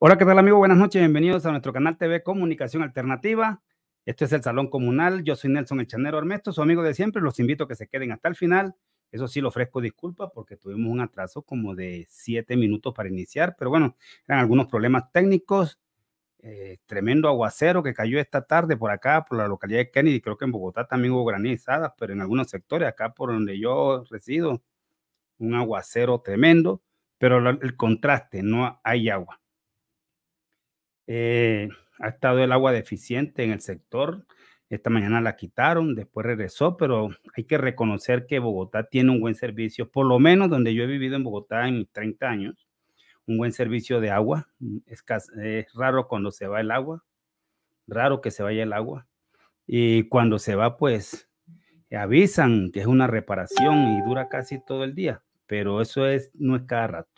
Hola, ¿qué tal amigo? Buenas noches, bienvenidos a nuestro canal TV Comunicación Alternativa. Este es el Salón Comunal, yo soy Nelson El Chanero su amigo de siempre, los invito a que se queden hasta el final. Eso sí, le ofrezco disculpas porque tuvimos un atraso como de siete minutos para iniciar, pero bueno, eran algunos problemas técnicos. Eh, tremendo aguacero que cayó esta tarde por acá, por la localidad de Kennedy, creo que en Bogotá también hubo granizadas, pero en algunos sectores, acá por donde yo resido, un aguacero tremendo, pero el contraste, no hay agua eh, ha estado el agua deficiente en el sector. Esta mañana la quitaron, después regresó, pero hay que reconocer que Bogotá tiene un buen servicio, por lo menos donde yo he vivido en Bogotá en mis 30 años, un buen servicio de agua. Mm, es, raro cuando se va el agua, raro que se vaya el agua. Y cuando se va, pues avisan que es una reparación y dura casi todo el día, pero eso es, no es cada rato.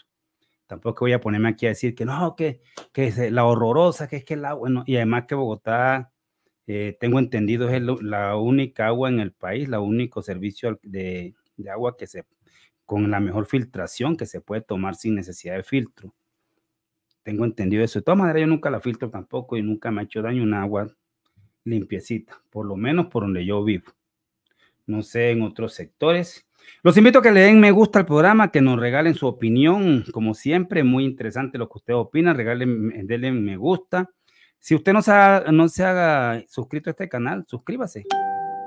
Tampoco voy a ponerme aquí a decir que no, que, que es eh, la horrorosa, que es que el agua, y además que Bogotá, eh, tengo entendido, es la única agua en el país, la único servicio de, agua que se, con la mejor filtración que se puede tomar sin necesidad de filtro. Tengo entendido eso. De todas maneras, yo nunca la filtro tampoco y nunca me ha hecho daño un agua limpiecita, por lo menos por donde yo vivo. No sé en otros sectores, los invito a que le den me gusta al programa, que nos regalen su opinión, como siempre, muy interesante lo que ustedes opinan, regalen, denle me gusta. Si usted no se, ha, no se suscrito a este canal, suscríbase.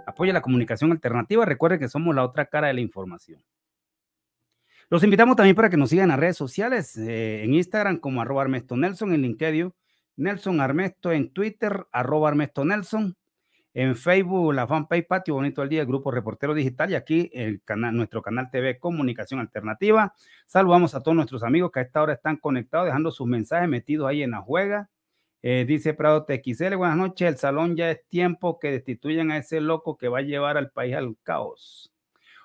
Apoya la comunicación alternativa. Recuerde que somos la otra cara de la información. Los invitamos también para que nos sigan a redes sociales, eh, en Instagram como arroba Armesto Nelson, en LinkedIn Nelson Armesto, en Twitter arroba Armesto Nelson en Facebook, la fanpage Patio Bonito del Día, el Grupo Reportero Digital y aquí el canal, nuestro canal TV Comunicación Alternativa. Saludamos a todos nuestros amigos que a esta hora están conectados, dejando sus mensajes metidos ahí en la juega. Eh, dice Prado TXL, buenas noches, el salón ya es tiempo que destituyan a ese loco que va a llevar al país al caos.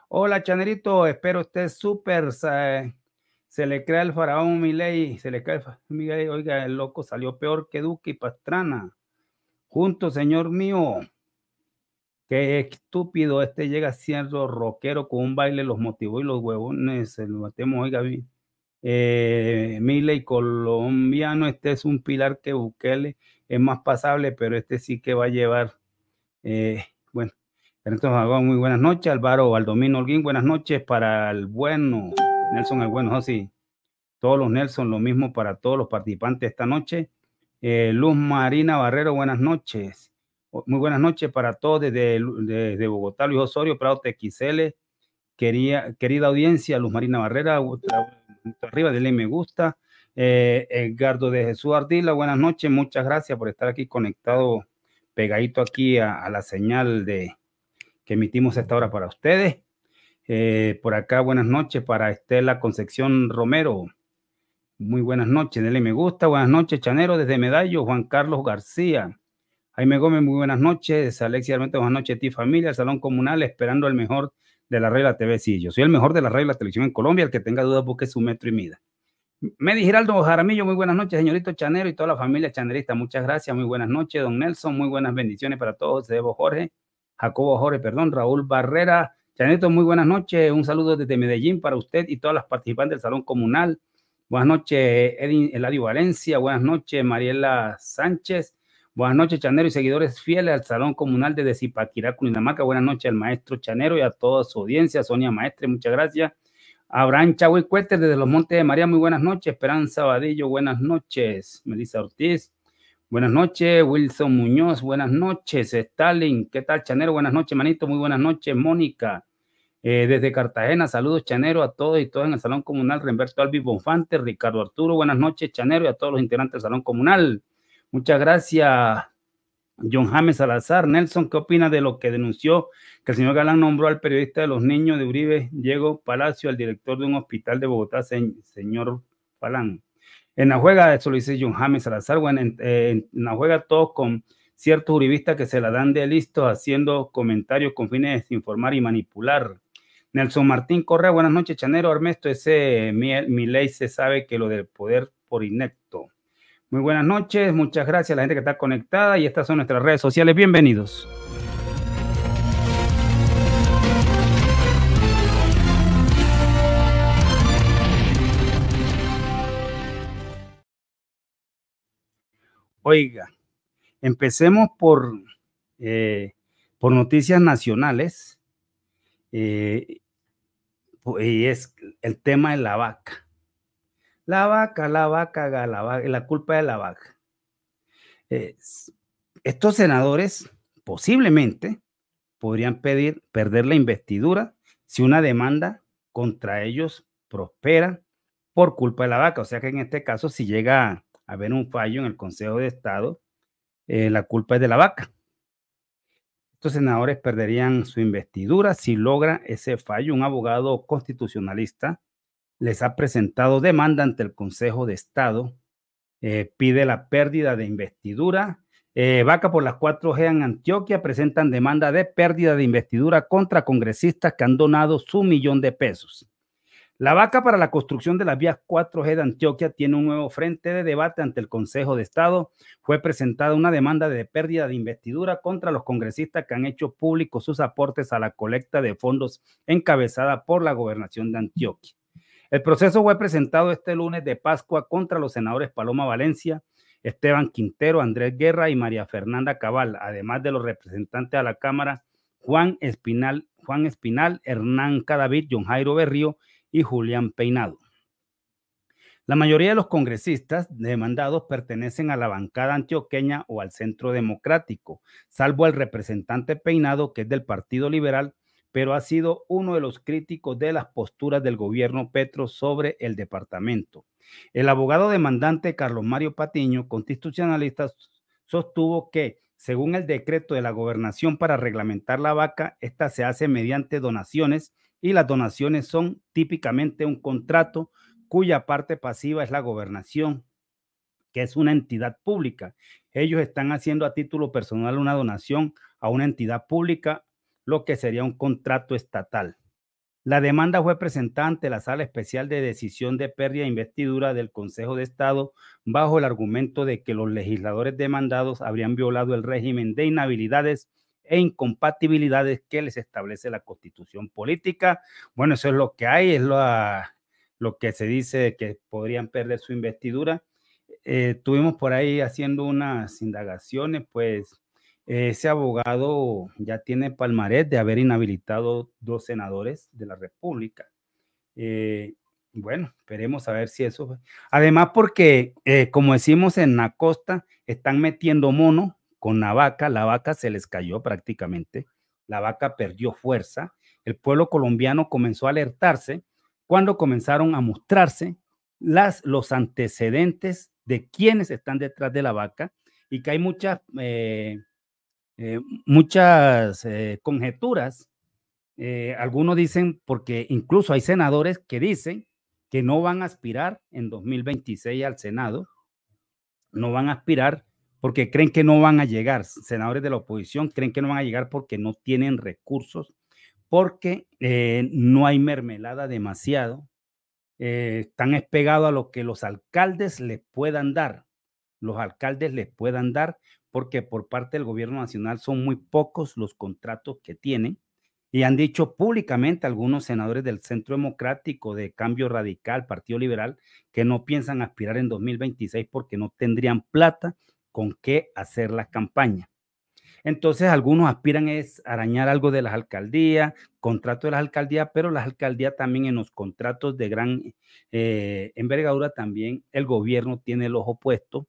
Hola, Chanerito, espero esté súper... se le crea el faraón Milei, se le faraón Miguel, oiga, el loco salió peor que Duque y Pastrana. Junto, señor mío. Qué estúpido, este llega siendo rockero con un baile, los motivó y los huevones se lo matemos, hoy, Gaby. Eh, Miley colombiano, este es un pilar que Bukele es más pasable, pero este sí que va a llevar. Eh, bueno, entonces, muy buenas noches. Álvaro Valdomino Holguín, buenas noches para el bueno. Nelson el bueno, sí. Todos los Nelson, lo mismo para todos los participantes esta noche. Eh, Luz Marina Barrero, buenas noches. Muy buenas noches para todos desde, Bogotá, Luis Osorio, Prado TXL. Quería, querida audiencia, Luz Marina Barrera, arriba, denle me gusta. Eh, Edgardo de Jesús Ardila, buenas noches, muchas gracias por estar aquí conectado, pegadito aquí a, la señal de que emitimos esta hora para ustedes. Eh, por acá, buenas noches para Estela Concepción Romero. Muy buenas noches, denle me gusta. Buenas noches, Chanero, desde Medallo, Juan Carlos García. Jaime Gómez, muy buenas noches. Alexia Armento, buenas noches a ti, familia. El Salón Comunal, esperando el mejor de la regla TV. Sí, yo soy el mejor de la regla televisión en Colombia. El que tenga dudas, busque su metro y mida. Medi Giraldo Jaramillo, muy buenas noches, señorito Chanero y toda la familia chanerista. Muchas gracias, muy buenas noches, don Nelson. Muy buenas bendiciones para todos. Debo Jorge, Jacobo Jorge, perdón, Raúl Barrera. Chaneto, muy buenas noches. Un saludo desde Medellín para usted y todas las participantes del Salón Comunal. Buenas noches, Edin Eladio Valencia. Buenas noches, Mariela Sánchez. Buenas noches, Chanero y seguidores fieles al Salón Comunal de Zipaquirá, Cundinamarca. Buenas noches al maestro Chanero y a toda su audiencia. Sonia Maestre, muchas gracias. Abraham Chagüey Cuéter desde los Montes de María, muy buenas noches. Esperanza Vadillo, buenas noches. Melissa Ortiz, buenas noches. Wilson Muñoz, buenas noches. Stalin, ¿qué tal, Chanero? Buenas noches, manito, muy buenas noches. Mónica, eh, desde Cartagena, saludos, Chanero, a todos y todas en el Salón Comunal. Remberto Albi Bonfante, Ricardo Arturo, buenas noches, Chanero, y a todos los integrantes del Salón Comunal. Muchas gracias, John James Salazar. Nelson, ¿qué opina de lo que denunció que el señor Galán nombró al periodista de los niños de Uribe, Diego Palacio, al director de un hospital de Bogotá, señor Palán? En la juega, eso lo dice John James Salazar, en, la juega todos con ciertos uribistas que se la dan de listos haciendo comentarios con fines de desinformar y manipular. Nelson Martín Correa, buenas noches, Chanero Armesto. Ese mi, ley se sabe que lo del poder por inecto. Muy buenas noches, muchas gracias a la gente que está conectada y estas son nuestras redes sociales. Bienvenidos. Oiga, empecemos por, eh, por noticias nacionales eh, y es el tema de la vaca. La vaca, la vaca, la, la culpa de la vaca. estos senadores posiblemente podrían pedir perder la investidura si una demanda contra ellos prospera por culpa de la vaca. O sea que en este caso, si llega a haber un fallo en el Consejo de Estado, eh, la culpa es de la vaca. Estos senadores perderían su investidura si logra ese fallo. Un abogado constitucionalista les ha presentado demanda ante el Consejo de Estado, eh, pide la pérdida de investidura. Eh, vaca por las 4G en Antioquia presentan demanda de pérdida de investidura contra congresistas que han donado su millón de pesos. La vaca para la construcción de las vías 4G de Antioquia tiene un nuevo frente de debate ante el Consejo de Estado. Fue presentada una demanda de pérdida de investidura contra los congresistas que han hecho públicos sus aportes a la colecta de fondos encabezada por la gobernación de Antioquia. El proceso fue presentado este lunes de Pascua contra los senadores Paloma Valencia, Esteban Quintero, Andrés Guerra y María Fernanda Cabal, además de los representantes a la Cámara Juan Espinal, Juan Espinal, Hernán Cadavid, John Jairo Berrío y Julián Peinado. La mayoría de los congresistas demandados pertenecen a la bancada antioqueña o al centro democrático, salvo al representante Peinado, que es del Partido Liberal, pero ha sido uno de los críticos de las posturas del gobierno Petro sobre el departamento. El abogado demandante Carlos Mario Patiño, constitucionalista, sostuvo que, según el decreto de la gobernación para reglamentar la vaca, esta se hace mediante donaciones y las donaciones son típicamente un contrato cuya parte pasiva es la gobernación, que es una entidad pública. Ellos están haciendo a título personal una donación a una entidad pública lo que sería un contrato estatal. La demanda fue presentada ante la Sala Especial de Decisión de Pérdida e Investidura del Consejo de Estado bajo el argumento de que los legisladores demandados habrían violado el régimen de inhabilidades e incompatibilidades que les establece la Constitución Política. Bueno, eso es lo que hay, es lo, lo que se dice que podrían perder su investidura. Eh, estuvimos por ahí haciendo unas indagaciones, pues eh, ese abogado ya tiene palmarés de haber inhabilitado dos senadores de la República. Eh, bueno, esperemos a ver si eso. Además, porque, eh, como decimos en la costa, están metiendo mono con la vaca. La vaca se les cayó prácticamente. La vaca perdió fuerza. El pueblo colombiano comenzó a alertarse cuando comenzaron a mostrarse las, los antecedentes de quienes están detrás de la vaca y que hay muchas eh, muchas eh, conjeturas. Eh, algunos dicen, porque incluso hay senadores que dicen que no van a aspirar en 2026 al Senado, no van a aspirar porque creen que no van a llegar, senadores de la oposición creen que no van a llegar porque no tienen recursos, porque no hay mermelada demasiado, están espegados a lo que los alcaldes les puedan dar, los alcaldes les puedan dar, porque por parte del gobierno nacional son muy pocos los contratos que tienen y han dicho públicamente algunos senadores del Centro Democrático, de Cambio Radical, Partido Liberal, que no piensan aspirar en 2026 porque no tendrían plata con qué hacer la campaña. Entonces algunos aspiran es arañar algo de las alcaldías, contrato de las alcaldías, pero las alcaldías también en los contratos de gran eh, envergadura también el gobierno tiene el ojo puesto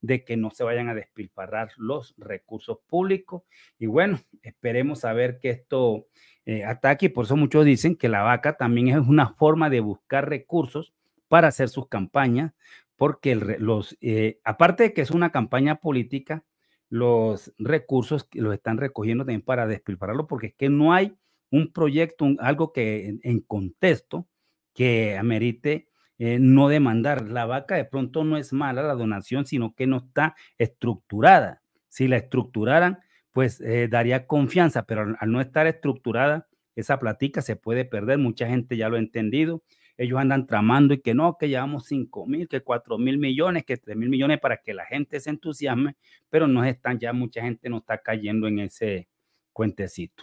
de que no se vayan a despilfarrar los recursos públicos. Y bueno, esperemos a ver que esto eh, ataque por eso muchos dicen que la vaca también es una forma de buscar recursos para hacer sus campañas, porque los, eh, aparte de que es una campaña política, los recursos los están recogiendo también para despilfarrarlo, porque es que no hay un proyecto, algo que en contexto que amerite eh, no demandar. La vaca de pronto no es mala la donación, sino que no está estructurada. Si la estructuraran, pues eh, daría confianza, pero al, no estar estructurada, esa plática se puede perder. Mucha gente ya lo ha entendido. Ellos andan tramando y que no, que llevamos 5 mil, que 4 mil millones, que 3 mil millones para que la gente se entusiasme, pero no están ya, mucha gente no está cayendo en ese cuentecito.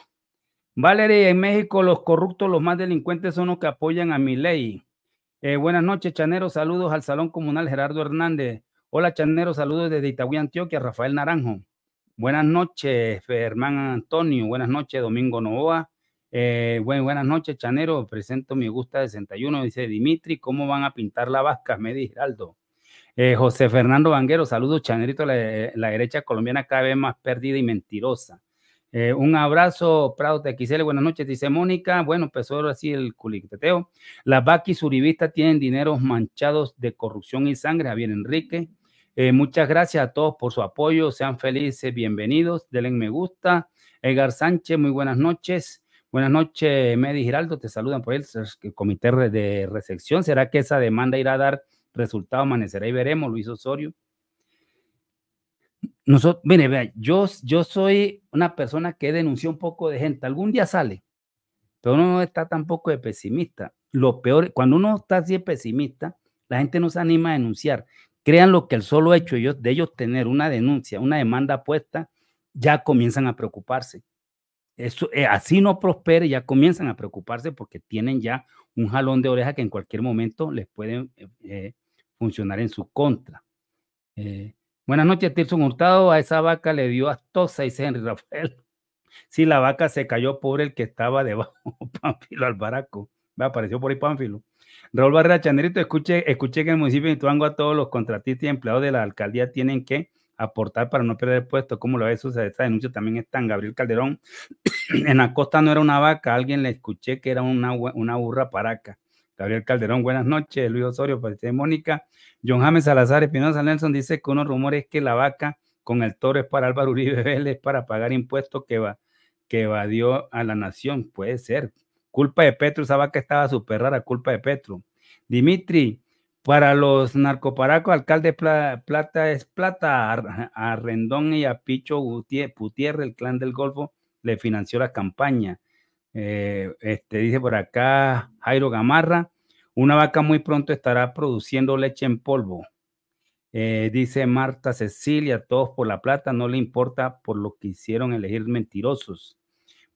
Valerie, en México los corruptos, los más delincuentes son los que apoyan a mi ley. Eh, buenas noches, Chanero. Saludos al Salón Comunal Gerardo Hernández. Hola, Chanero. Saludos desde Itagüí, Antioquia, Rafael Naranjo. Buenas noches, Germán Antonio. Buenas noches, Domingo Novoa. Eh, buenas noches, Chanero. Presento mi gusta 61. Dice Dimitri, ¿cómo van a pintar la vasca? Me dice Geraldo. Eh, José Fernando Vanguero, saludos, Chanerito. La, la, derecha colombiana cada vez más perdida y mentirosa. Eh, un abrazo, Prado TXL. Buenas noches, dice Mónica. Bueno, empezó pues ahora sí el culiqueteo. Las vaquis uribistas tienen dineros manchados de corrupción y sangre. Javier Enrique. Eh, muchas gracias a todos por su apoyo. Sean felices, bienvenidos. Denle me gusta. Edgar Sánchez, muy buenas noches. Buenas noches, Medi Giraldo. Te saludan por el comité de recepción. ¿Será que esa demanda irá a dar resultado? Amanecerá y veremos. Luis Osorio yo, yo soy una persona que denunció un poco de gente. Algún día sale, pero uno no está tampoco de pesimista. Lo peor, cuando uno está así de pesimista, la gente no se anima a denunciar. Crean lo que el solo hecho ellos, de ellos tener una denuncia, una demanda puesta, ya comienzan a preocuparse. Eso, eh, así no prospere, ya comienzan a preocuparse porque tienen ya un jalón de oreja que en cualquier momento les puede eh, eh, funcionar en su contra. Buenas noches, Tilson Hurtado. A esa vaca le dio astosa, dice Henry Rafael. Sí, la vaca se cayó, por el que estaba debajo, Pánfilo Albaraco. Me apareció por ahí Pánfilo. Raúl Barrera Chanerito, escuché escuché que en el municipio de Ituango a todos los contratistas y empleados de la alcaldía tienen que aportar para no perder el puesto. ¿Cómo lo ve sucede, esta denuncia también está en Gabriel Calderón. en la costa no era una vaca, alguien le escuché que era una, una burra paraca. Gabriel Calderón, buenas noches. Luis Osorio, para pues, de Mónica. John James Salazar Espinosa Nelson dice que unos rumores que la vaca con el toro es para Álvaro Uribe Vélez para pagar impuestos que, va, que evadió a la nación. Puede ser. Culpa de Petro, esa vaca estaba super rara, culpa de Petro. Dimitri, para los narcoparacos, alcalde Plata es Plata, a, Rendón y a Picho Gutiérrez, el clan del Golfo, le financió la campaña. Eh, este, dice por acá Jairo Gamarra, una vaca muy pronto estará produciendo leche en polvo. Eh, dice Marta Cecilia, todos por la plata, no le importa por lo que hicieron elegir mentirosos.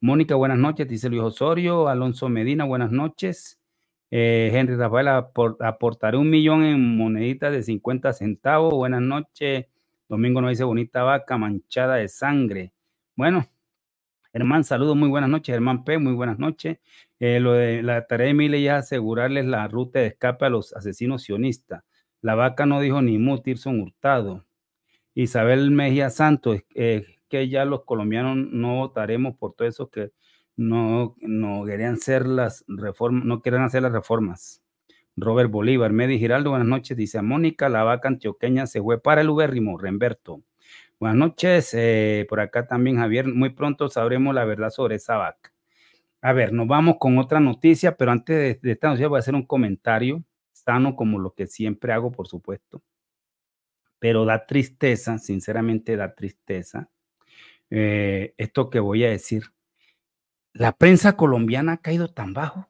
Mónica, buenas noches, dice Luis Osorio. Alonso Medina, buenas noches. Eh, Henry Rafael, aportaré un millón en moneditas de 50 centavos. Buenas noches. Domingo nos dice bonita vaca manchada de sangre. Bueno, Hermán, saludos, muy buenas noches, Hermán P, muy buenas noches. Eh, lo de la tarea de Mile es asegurarles la ruta de escape a los asesinos sionistas. La vaca no dijo ni mu, son Hurtado. Isabel Mejía Santos, que ya los colombianos no votaremos por todo eso que no, no querían las reformas, no hacer las reformas. Robert Bolívar, Medi Giraldo, buenas noches. Dice a Mónica, la vaca antioqueña se fue para el Ubérrimo, Remberto. Buenas noches, eh, por acá también Javier. Muy pronto sabremos la verdad sobre esa vaca. A ver, nos vamos con otra noticia, pero antes de, esta noticia voy a hacer un comentario sano como lo que siempre hago, por supuesto. Pero da tristeza, sinceramente da tristeza eh, esto que voy a decir. La prensa colombiana ha caído tan bajo,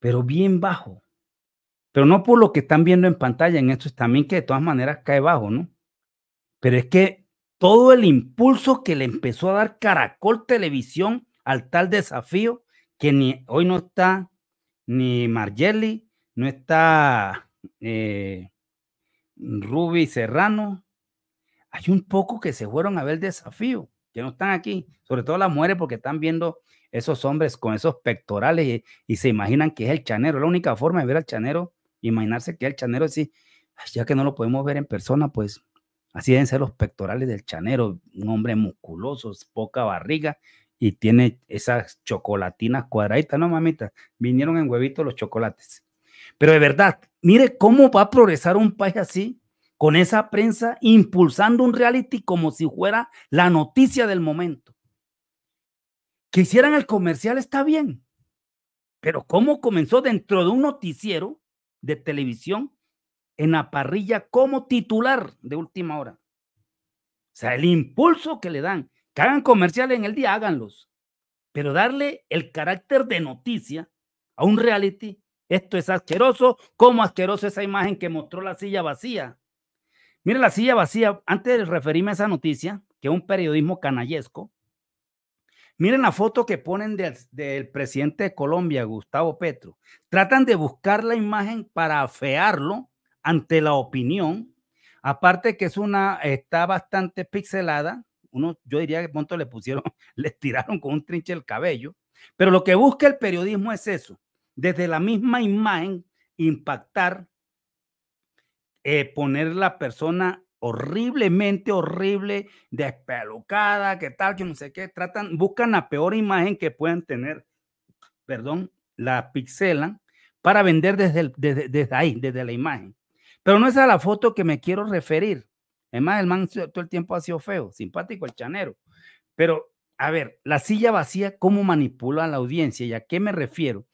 pero bien bajo. Pero no por lo que están viendo en pantalla, en esto es también que de todas maneras cae bajo, ¿no? Pero es que todo el impulso que le empezó a dar Caracol Televisión al tal desafío, que ni hoy no está ni Margelli, no está eh, Ruby Serrano. Hay un poco que se fueron a ver el desafío, que no están aquí, sobre todo las mujeres porque están viendo esos hombres con esos pectorales y, se imaginan que es el chanero. La única forma de ver al chanero, imaginarse que es el chanero, decir, ya que no lo podemos ver en persona, pues Así deben ser los pectorales del chanero, un hombre musculoso, poca barriga y tiene esas chocolatinas cuadraditas, no mamita, vinieron en huevitos los chocolates. Pero de verdad, mire cómo va a progresar un país así, con esa prensa impulsando un reality como si fuera la noticia del momento. Que hicieran el comercial está bien, pero cómo comenzó dentro de un noticiero de televisión en la parrilla como titular de última hora. O sea, el impulso que le dan, que hagan comerciales en el día, háganlos. Pero darle el carácter de noticia a un reality, esto es asqueroso, como asqueroso esa imagen que mostró la silla vacía. Miren la silla vacía, antes de referirme a esa noticia, que es un periodismo canallesco, miren la foto que ponen del presidente de Colombia, Gustavo Petro. Tratan de buscar la imagen para afearlo ante la opinión. Aparte que es una, está bastante pixelada. Uno, yo diría que pronto le pusieron, le tiraron con un trinche el cabello. Pero lo que busca el periodismo es eso. Desde la misma imagen, impactar, eh, poner la persona horriblemente horrible, despelucada, que tal, que no sé qué, tratan, buscan la peor imagen que puedan tener, perdón, la pixelan para vender desde, desde, ahí, desde la imagen. Pero no es a la foto que me quiero referir. Es más, el man todo el tiempo ha sido feo, simpático el chanero. Pero, a ver, la silla vacía, ¿cómo manipula a la audiencia? ¿Y a qué me refiero?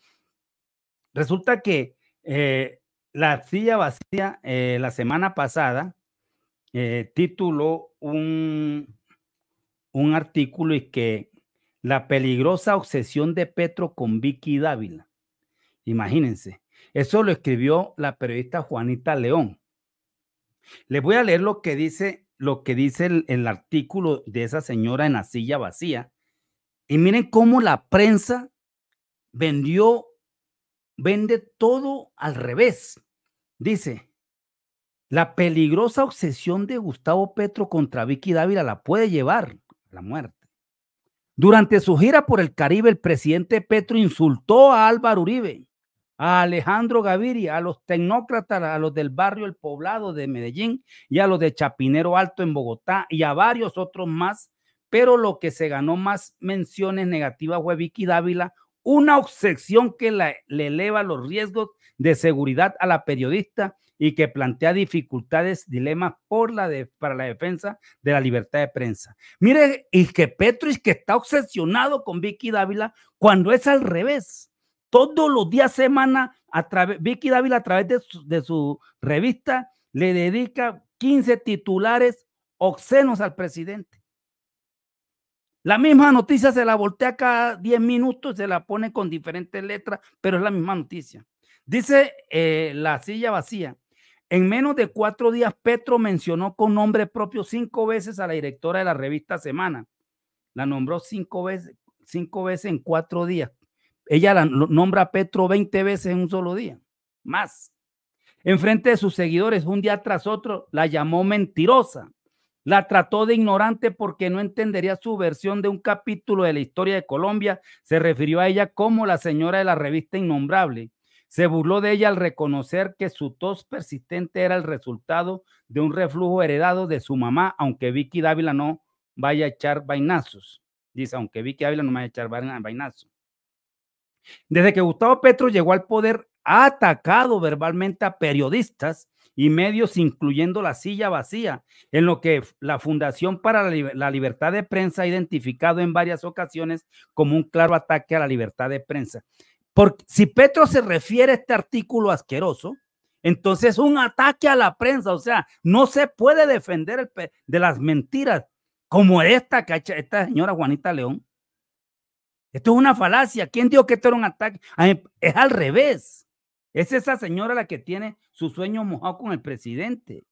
Resulta que eh, la silla vacía, eh, la semana pasada, eh, tituló un, un artículo y que la peligrosa obsesión de Petro con Vicky Dávila. Imagínense, eso lo escribió la periodista Juanita León. Les voy a leer lo que dice, lo que dice el, el artículo de esa señora en la silla vacía. Y miren cómo la prensa vendió, vende todo al revés. Dice, la peligrosa obsesión de Gustavo Petro contra Vicky Dávila la puede llevar a la muerte. Durante su gira por el Caribe, el presidente Petro insultó a Álvaro Uribe a Alejandro Gaviria, a los tecnócratas, a los del barrio El Poblado de Medellín y a los de Chapinero Alto en Bogotá y a varios otros más, pero lo que se ganó más menciones negativas fue Vicky Dávila, una obsesión que le eleva los riesgos de seguridad a la periodista y que plantea dificultades, dilemas por la para la defensa de la libertad de prensa. Mire, y que Petro que está obsesionado con Vicky Dávila cuando es al revés todos los días, semana, a través, Vicky Dávila a través de su, revista le dedica 15 titulares obscenos al presidente. La misma noticia se la voltea cada 10 minutos, se la pone con diferentes letras, pero es la misma noticia. Dice eh, la silla vacía. En menos de cuatro días, Petro mencionó con nombre propio cinco veces a la directora de la revista Semana. La nombró cinco veces, cinco veces en cuatro días. Ella la nombra a Petro 20 veces en un solo día, más. Enfrente de sus seguidores, un día tras otro, la llamó mentirosa. La trató de ignorante porque no entendería su versión de un capítulo de la historia de Colombia. Se refirió a ella como la señora de la revista Innombrable. Se burló de ella al reconocer que su tos persistente era el resultado de un reflujo heredado de su mamá, aunque Vicky Dávila no vaya a echar vainazos. Dice, aunque Vicky Dávila no vaya a echar vainazos. Desde que Gustavo Petro llegó al poder, ha atacado verbalmente a periodistas y medios, incluyendo la silla vacía, en lo que la Fundación para la Libertad de Prensa ha identificado en varias ocasiones como un claro ataque a la libertad de prensa. Porque si Petro se refiere a este artículo asqueroso, entonces un ataque a la prensa, o sea, no se puede defender el de las mentiras como esta, esta señora Juanita León, esto es una falacia. ¿Quién dijo que esto era un ataque? Es al revés. Es esa señora la que tiene su sueño mojado con el presidente.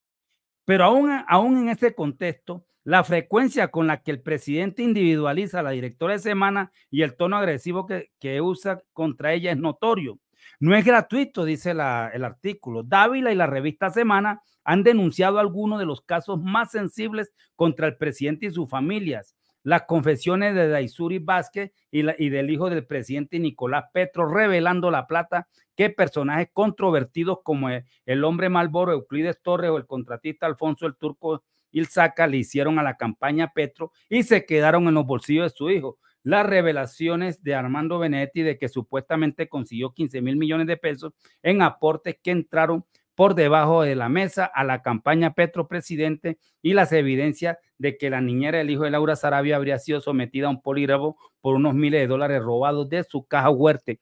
Pero aún, aún en este contexto, la frecuencia con la que el presidente individualiza a la directora de semana y el tono agresivo que, usa contra ella es notorio. No es gratuito, dice el artículo. Dávila y la revista Semana han denunciado algunos de los casos más sensibles contra el presidente y sus familias, las confesiones de Daisuri Vázquez y, del hijo del presidente Nicolás Petro, revelando la plata que personajes controvertidos como el, hombre Malboro, Euclides Torres o el contratista Alfonso el Turco Ilzaca le hicieron a la campaña Petro y se quedaron en los bolsillos de su hijo. Las revelaciones de Armando Benetti de que supuestamente consiguió 15 mil millones de pesos en aportes que entraron por debajo de la mesa a la campaña Petro Presidente y las evidencias de que la niñera del hijo de Laura Sarabia habría sido sometida a un polígrafo por unos miles de dólares robados de su caja fuerte.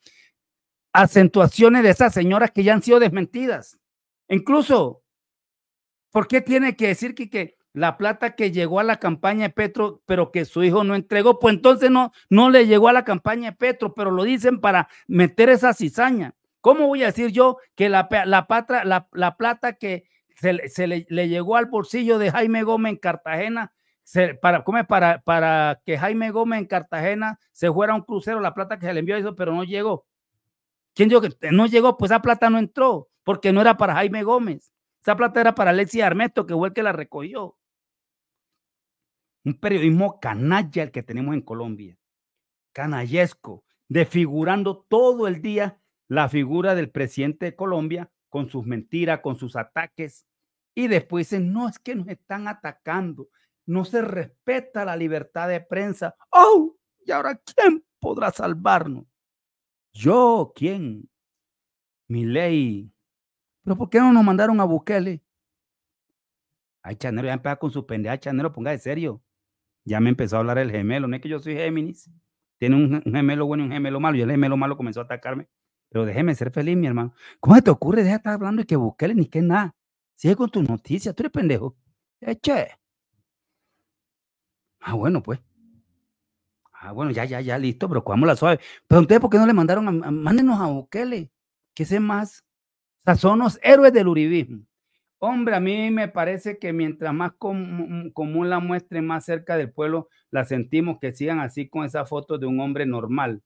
Acentuaciones de esas señoras que ya han sido desmentidas. Incluso, ¿por qué tiene que decir que, que la plata que llegó a la campaña de Petro, pero que su hijo no entregó? Pues entonces no, no le llegó a la campaña de Petro, pero lo dicen para meter esa cizaña. ¿Cómo voy a decir yo que la, la, la, plata que se, le, llegó al bolsillo de Jaime Gómez en Cartagena, para, Para, para que Jaime Gómez en Cartagena se fuera a un crucero, la plata que se le envió a eso, pero no llegó? ¿Quién dijo que no llegó? Pues esa plata no entró, porque no era para Jaime Gómez. Esa plata era para Alexis Armesto, que fue el que la recogió. Un periodismo canalla el que tenemos en Colombia. Canallesco, desfigurando todo el día la figura del presidente de Colombia con sus mentiras, con sus ataques, y después dicen, no es que nos están atacando, no se respeta la libertad de prensa. ¡Oh! ¿Y ahora quién podrá salvarnos? ¿Yo quién? Mi ley. ¿Pero por qué no nos mandaron a Bukele? Ay, Chanero, ya empezó con su pendeja, Chanero, ponga de serio. Ya me empezó a hablar el gemelo, no es que yo soy Géminis. Tiene un, un gemelo bueno y un gemelo malo, y el gemelo malo comenzó a atacarme pero déjeme ser feliz, mi hermano. ¿Cómo te ocurre? Deja de estar hablando de que Bukele ni que nada. Sigue con tus noticias, tú eres pendejo. Eche. Ah, bueno, pues. Ah, bueno, ya, ya, ya, listo, pero la suave. Pero ustedes, ¿por qué no le mandaron a, mándenos a Bukele? Que sé más. O son los héroes del uribismo. Hombre, a mí me parece que mientras más mm, mm, común la muestre, más cerca del pueblo la sentimos que sigan así con esa foto de un hombre normal.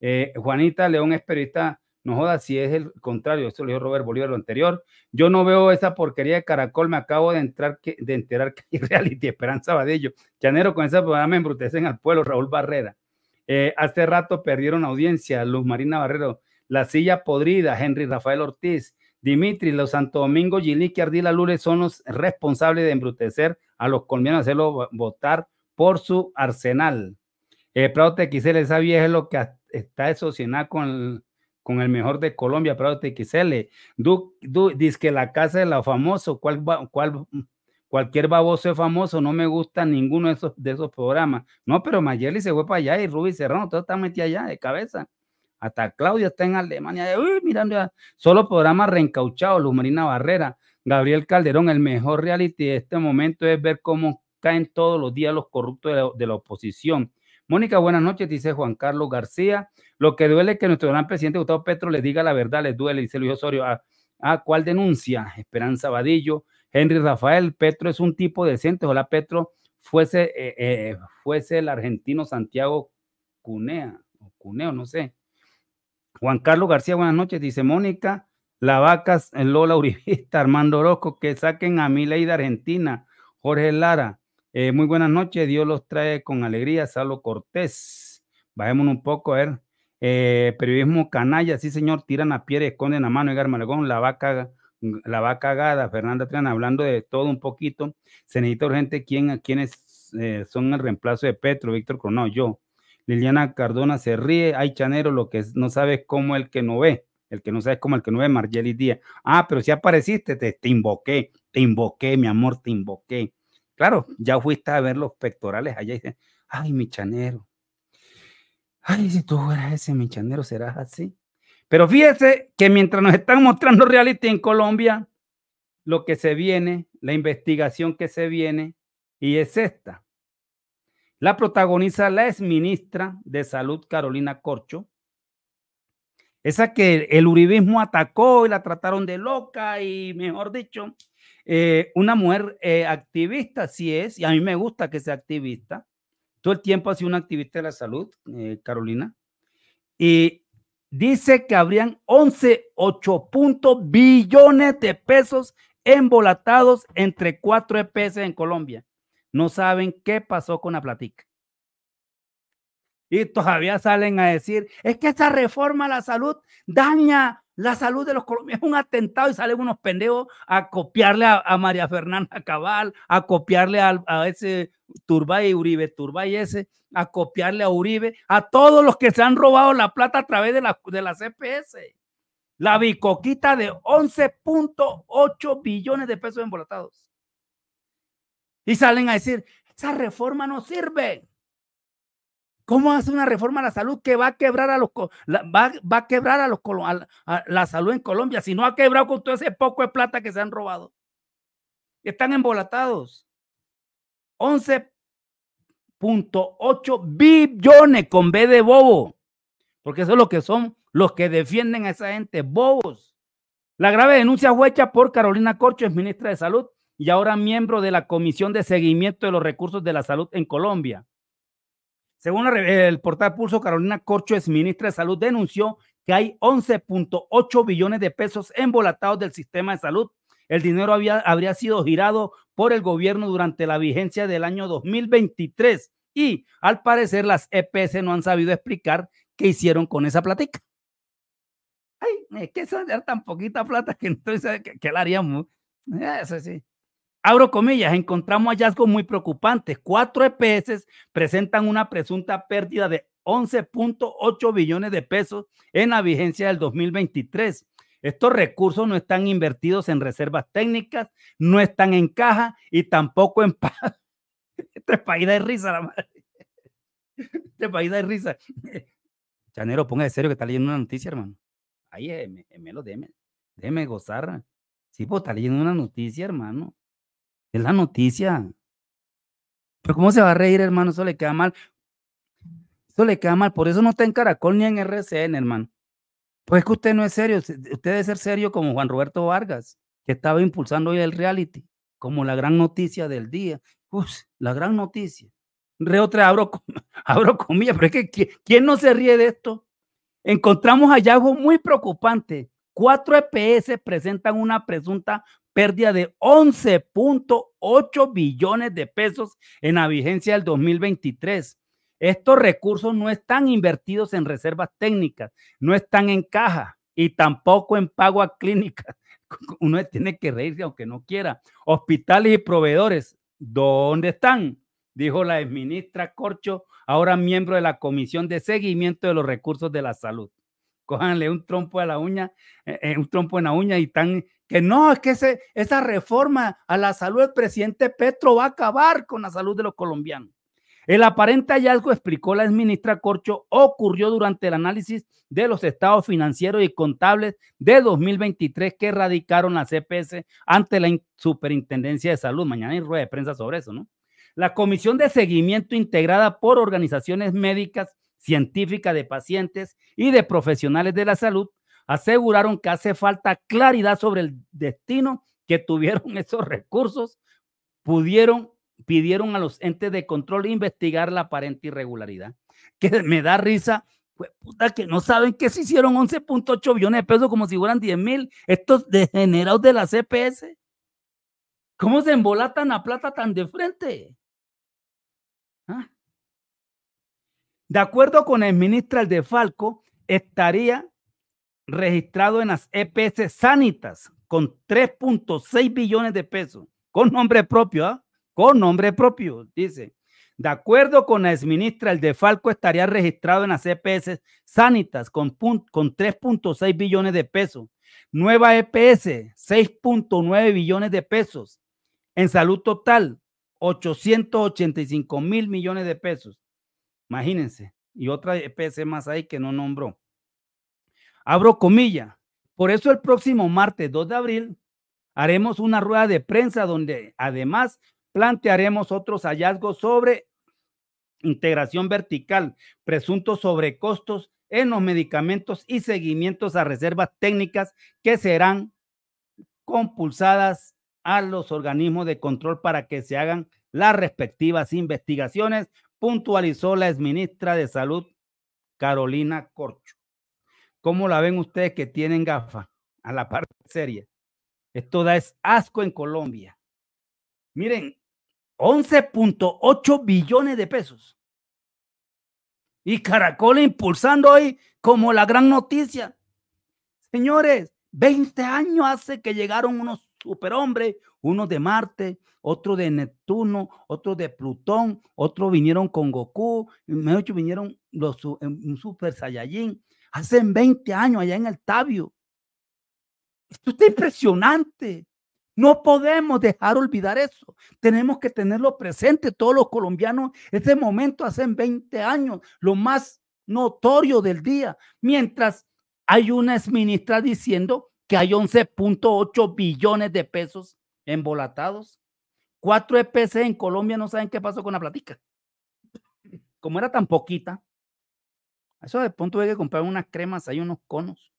Eh, Juanita León es periodista no jodas si es el contrario, Eso lo dijo Robert Bolívar lo anterior. Yo no veo esa porquería de Caracol, me acabo de, entrar que, de enterar que hay reality, Esperanza Badillo, Llanero, con esa programa embrutecen al pueblo, Raúl Barrera. Eh, hace rato perdieron audiencia, Luz Marina Barrero, La Silla Podrida, Henry Rafael Ortiz, Dimitri, los Santo Domingo, Gilique, Ardila Lule son los responsables de embrutecer a los colombianos, hacerlo votar por su arsenal. Eh, Prado TXL, esa vieja es lo que está asociada con con el mejor de Colombia, Prado TXL, Du, du, dice que la casa de los famosos, ¿cuál, cuál, cualquier baboso es famoso, no me gusta ninguno de esos, de esos programas. No, pero Mayeli se fue para allá y Ruby Serrano, todo está metido allá de cabeza. Hasta Claudio está en Alemania, de, uy, mirando solo programas reencauchados, Luz Marina Barrera, Gabriel Calderón, el mejor reality de este momento es ver cómo caen todos los días los corruptos de la oposición. Mónica, buenas noches, dice Juan Carlos García. Lo que duele es que nuestro gran presidente Gustavo Petro le diga la verdad, les duele, dice Luis Osorio. ¿A, ah, ah, cuál denuncia? Esperanza Vadillo, Henry Rafael, Petro es un tipo decente, ojalá Petro fuese, eh, eh, fuese el argentino Santiago Cunea, o Cuneo, no sé. Juan Carlos García, buenas noches, dice Mónica. La vacas, eh, Lola Uribista, Armando Orozco, que saquen a mi ley de Argentina, Jorge Lara. Eh, muy buenas noches, Dios los trae con alegría. Salo Cortés, bajémonos un poco, a ver. Eh, periodismo canalla, sí señor, tiran a piedra, esconden a mano, Edgar Malagón, la vaca, la vaca cagada, Fernanda Triana, hablando de todo un poquito, se necesita urgente quién, quiénes eh, son el reemplazo de Petro, Víctor Cronó, yo, Liliana Cardona se ríe, hay Chanero, lo que no sabes cómo el que no ve, el que no sabe cómo como el que no ve, Margeli Díaz, ah, pero si apareciste, te invoqué, te invoqué, mi amor, te invoqué, Claro, ya fuiste a ver los pectorales allá y dices, ay, Michanero, chanero. Ay, si tú fueras ese Michanero, serás así. Pero fíjese que mientras nos están mostrando reality en Colombia, lo que se viene, la investigación que se viene, y es esta. La protagoniza la ex ministra de Salud, Carolina Corcho, esa que el uribismo atacó y la trataron de loca y, mejor dicho, eh, una mujer eh, activista, sí es, y a mí me gusta que sea activista. Todo el tiempo ha sido una activista de la salud, eh, Carolina. Y dice que habrían 11,8 billones de pesos embolatados entre cuatro EPS en Colombia. No saben qué pasó con la platica. Y todavía salen a decir, es que esta reforma a la salud daña la salud de los colombianos es un atentado y salen unos pendejos a copiarle a, María Fernanda Cabal, a copiarle a, ese Turbay Uribe, Turbay ese, a copiarle a Uribe, a todos los que se han robado la plata a través de la, de la CPS. La bicoquita de 11.8 billones de pesos embolatados. Y salen a decir, esa reforma no sirve. ¿Cómo hace una reforma a la salud que va a quebrar a los la, va, a quebrar a los la salud en Colombia si no ha quebrado con todo ese poco de plata que se han robado? Están embolatados. 11.8 billones con B de bobo, porque eso es lo que son los que defienden a esa gente, bobos. La grave denuncia fue hecha por Carolina Corcho, es ministra de Salud y ahora miembro de la Comisión de Seguimiento de los Recursos de la Salud en Colombia. Según el portal Pulso, Carolina Corcho, ex ministra de Salud, denunció que hay 11.8 billones de pesos embolatados del sistema de salud. El dinero habría sido girado por el gobierno durante la vigencia del año 2023 y al parecer las EPS no han sabido explicar qué hicieron con esa platica. Ay, es que son tan poquita plata que entonces, ¿qué, la haríamos? Eso sí. Abro comillas, encontramos hallazgos muy preocupantes. Cuatro EPS presentan una presunta pérdida de 11.8 billones de pesos en la vigencia del 2023. Estos recursos no están invertidos en reservas técnicas, no están en caja y tampoco en paz. Este país de risa, la madre. Este país de risa. Chanero, ponga de serio que está leyendo una noticia, hermano. Ahí, me, lo déme, déme gozar. Sí, pues está leyendo una noticia, hermano. Es la noticia. Pero ¿cómo se va a reír, hermano? Eso le queda mal. Eso le queda mal. Por eso no está en Caracol ni en RCN, hermano. Pues es que usted no es serio. Usted debe ser serio como Juan Roberto Vargas, que estaba impulsando hoy el reality, como la gran noticia del día. Uf, la gran noticia. Re otra, abro, abro comillas, pero es que ¿quién, no se ríe de esto? Encontramos hallazgo muy preocupante. Cuatro EPS presentan una presunta pérdida de 11.8 billones de pesos en la vigencia del 2023. Estos recursos no están invertidos en reservas técnicas, no están en caja y tampoco en pago a clínicas. Uno tiene que reírse aunque no quiera. Hospitales y proveedores, ¿dónde están? Dijo la exministra Corcho, ahora miembro de la Comisión de Seguimiento de los Recursos de la Salud cójanle un trompo a la uña, eh, eh, un trompo en la uña y tan que no, es que esa reforma a la salud del presidente Petro va a acabar con la salud de los colombianos. El aparente hallazgo, explicó la ministra Corcho, ocurrió durante el análisis de los estados financieros y contables de 2023 que erradicaron la CPS e ante la Superintendencia de Salud. Mañana hay rueda de prensa sobre eso, ¿no? La comisión de seguimiento integrada por organizaciones médicas científica de pacientes y de profesionales de la salud aseguraron que hace falta claridad sobre el destino que tuvieron esos recursos, pudieron, pidieron a los entes de control investigar la aparente irregularidad. Que me da risa, pues puta, que no saben que se hicieron 11.8 billones de pesos como si fueran 10 mil, estos degenerados de la CPS. ¿Cómo se embolatan la plata tan de frente? ¿Ah? De acuerdo con el ministro de Falco, estaría registrado en las EPS Sanitas con 3.6 billones de pesos, con nombre propio, ¿ah? con nombre propio, dice. De acuerdo con la exministra, el de Falco estaría registrado en las EPS Sanitas con, con 3.6 billones de pesos. Nueva EPS, 6.9 billones de pesos. En salud total, 885 mil millones de pesos. Imagínense. Y otra EPS más ahí que no nombró. Abro comilla, Por eso el próximo martes 2 de abril haremos una rueda de prensa donde además plantearemos otros hallazgos sobre integración vertical, presuntos sobrecostos en los medicamentos y seguimientos a reservas técnicas que serán compulsadas a los organismos de control para que se hagan las respectivas investigaciones puntualizó la exministra de Salud, Carolina Corcho. ¿Cómo la ven ustedes que tienen gafas? A la parte seria. Esto da es asco en Colombia. Miren, 11.8 billones de pesos. Y Caracol impulsando hoy como la gran noticia. Señores, 20 años hace que llegaron unos superhombres, uno de Marte, otro de Neptuno, otro de Plutón, otro vinieron con Goku, mejor dicho, vinieron los em, un super Saiyajin, hace 20 años allá en el Tabio. Esto está impresionante. No podemos dejar olvidar eso. Tenemos que tenerlo presente todos los colombianos. Este momento hace 20 años, lo más notorio del día, mientras hay una ministra diciendo que hay 11.8 billones de pesos embolatados. Cuatro EPC en Colombia no saben qué pasó con la platica. Como era tan poquita, eso de pronto hay que comprar unas cremas, hay unos conos.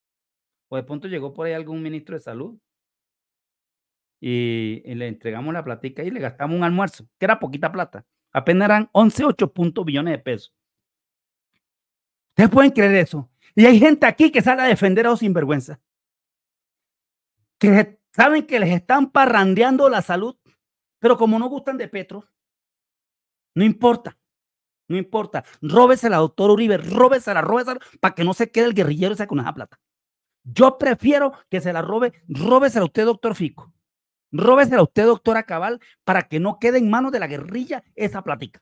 O de pronto llegó por ahí algún ministro de salud y, le entregamos la platica y le gastamos un almuerzo, que era poquita plata. Apenas eran 11.8 billones de pesos. Ustedes pueden creer eso. Y hay gente aquí que sale a defender a los sinvergüenza que saben que les están parrandeando la salud, pero como no gustan de Petro, no importa, no importa. Róbesela, doctor Uribe, róbesela, róbesela, para que no se quede el guerrillero esa con plata. Yo prefiero que se la robe, róbesela usted, doctor Fico. Róbesela usted, doctora Cabal, para que no quede en manos de la guerrilla esa platica.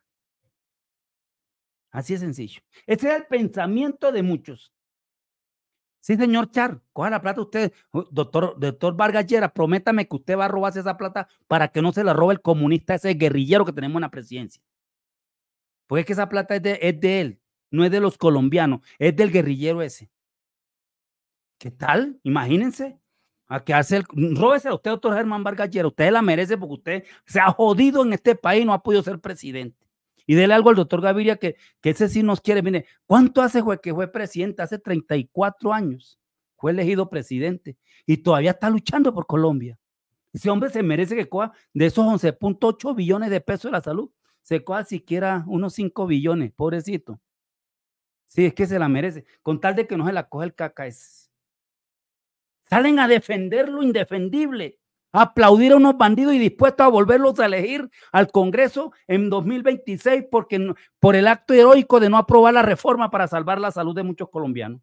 Así es sencillo. Ese es el pensamiento de muchos. Sí, señor Char, coja la plata usted. Oh, doctor, doctor Vargas Lleras, prométame que usted va a robarse esa plata para que no se la robe el comunista, ese guerrillero que tenemos en la presidencia. Porque es que esa plata es de, él, no es de los colombianos, es del guerrillero ese. ¿Qué tal? Imagínense. A que hace el, róbese a usted, doctor Germán Vargas Lleras. Usted la merece porque usted se ha jodido en este país y no ha podido ser presidente. Y dele algo al doctor Gaviria que, ese sí nos quiere. Mire, ¿cuánto hace que fue presidente? Hace 34 años fue elegido presidente y todavía está luchando por Colombia. Ese hombre se merece que coja de esos 11.8 billones de pesos de la salud, se coja siquiera unos 5 billones, pobrecito. Sí, es que se la merece, con tal de que no se la coja el caca Salen a defender lo indefendible aplaudir a unos bandidos y dispuestos a volverlos a elegir al Congreso en 2026 porque, por el acto heroico de no aprobar la reforma para salvar la salud de muchos colombianos.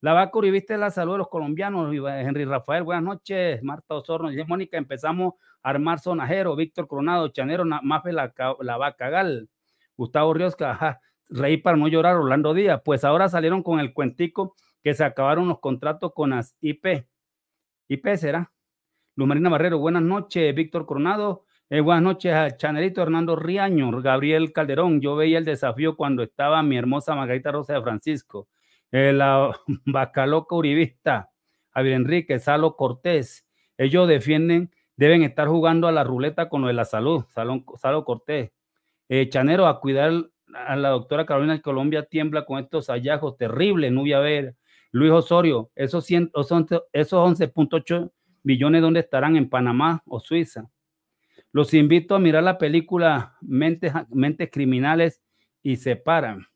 La vaca uribista la salud de los colombianos. Eh, Henry Rafael, buenas noches. Marta Osorno, Mónica, empezamos a armar sonajero. Víctor Coronado, Chanero, Mafe la, la vaca gal. Gustavo Riosca, ajá, reí para no llorar. Orlando Díaz, pues ahora salieron con el cuentico que se acabaron los contratos con las IP. IP será Luz Marina Barrero, buenas noches, Víctor Coronado. Eh, buenas noches a Chanelito Hernando Riaño, Gabriel Calderón. Yo veía el desafío cuando estaba mi hermosa Margarita Rosa de Francisco, eh, la Bacaloca Uribista, Javier Enrique, Salo Cortés. Ellos defienden, deben estar jugando a la ruleta con lo de la salud, Salo Cortés. Eh, Chanero, a cuidar a la doctora Carolina de Colombia tiembla con estos hallazgos terribles, a ver. Luis Osorio, esos, esos 11.8 millones donde estarán en Panamá o Suiza. Los invito a mirar la película Mentes, Mentes Criminales y Separan.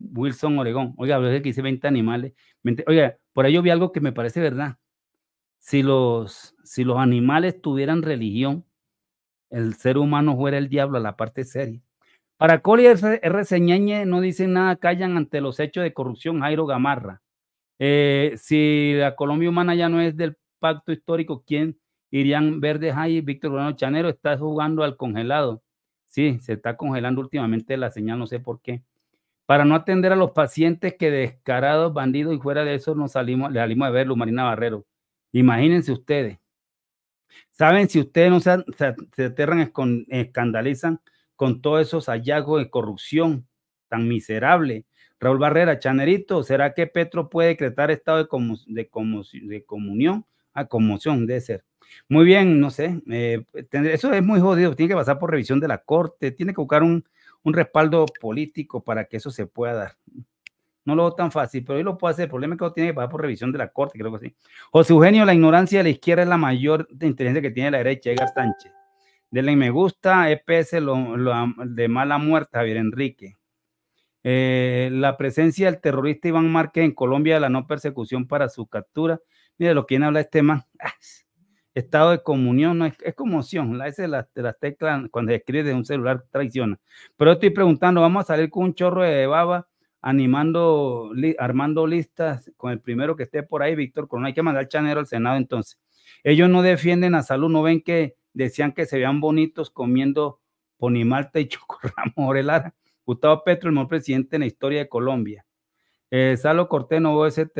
Wilson, Oregón. Oiga, a que hice 20 animales. oiga, por ahí yo vi algo que me parece verdad. Si los, si los animales tuvieran religión, el ser humano fuera el diablo a la parte seria. Para Coli Ñeñe no dicen nada, callan ante los hechos de corrupción Jairo Gamarra. Eh, si la Colombia humana ya no es del, pacto histórico, ¿quién? Irían Verdes ahí, Víctor Bueno Chanero está jugando al congelado. Sí, se está congelando últimamente la señal, no sé por qué. Para no atender a los pacientes que descarados bandidos y fuera de eso nos salimos, le salimos a verlo. Marina Barrero. Imagínense ustedes. Saben si ustedes no se, aterran, escandalizan con todos esos hallazgos de corrupción tan miserable. Raúl Barrera, Chanerito, ¿será que Petro puede decretar estado de, de, de comunión conmoción, debe ser. Muy bien, no sé, eh, eso es muy jodido, tiene que pasar por revisión de la Corte, tiene que buscar un, un respaldo político para que eso se pueda dar. No lo veo tan fácil, pero hoy lo puede hacer. El problema es que tiene que pasar por revisión de la Corte, creo que sí. José Eugenio, la ignorancia de la izquierda es la mayor inteligencia que tiene la derecha, Edgar Sánchez. Denle me gusta, EPS lo, de mala muerte, Javier Enrique. Eh, la presencia del terrorista Iván Márquez en Colombia, la no persecución para su captura Mire lo que viene a hablar este man. Ah, estado de comunión, no es, es conmoción. La de, las, teclas cuando escribe de un celular traiciona. Pero estoy preguntando, ¿vamos a salir con un chorro de baba animando, armando listas con el primero que esté por ahí, Víctor Corona? Hay que mandar chanero al Senado entonces. Ellos no defienden a salud, no ven que decían que se vean bonitos comiendo ponimalta y chocorramo morelada. Gustavo Petro, el mejor presidente en la historia de Colombia. Eh, Salo Corteno, ese ese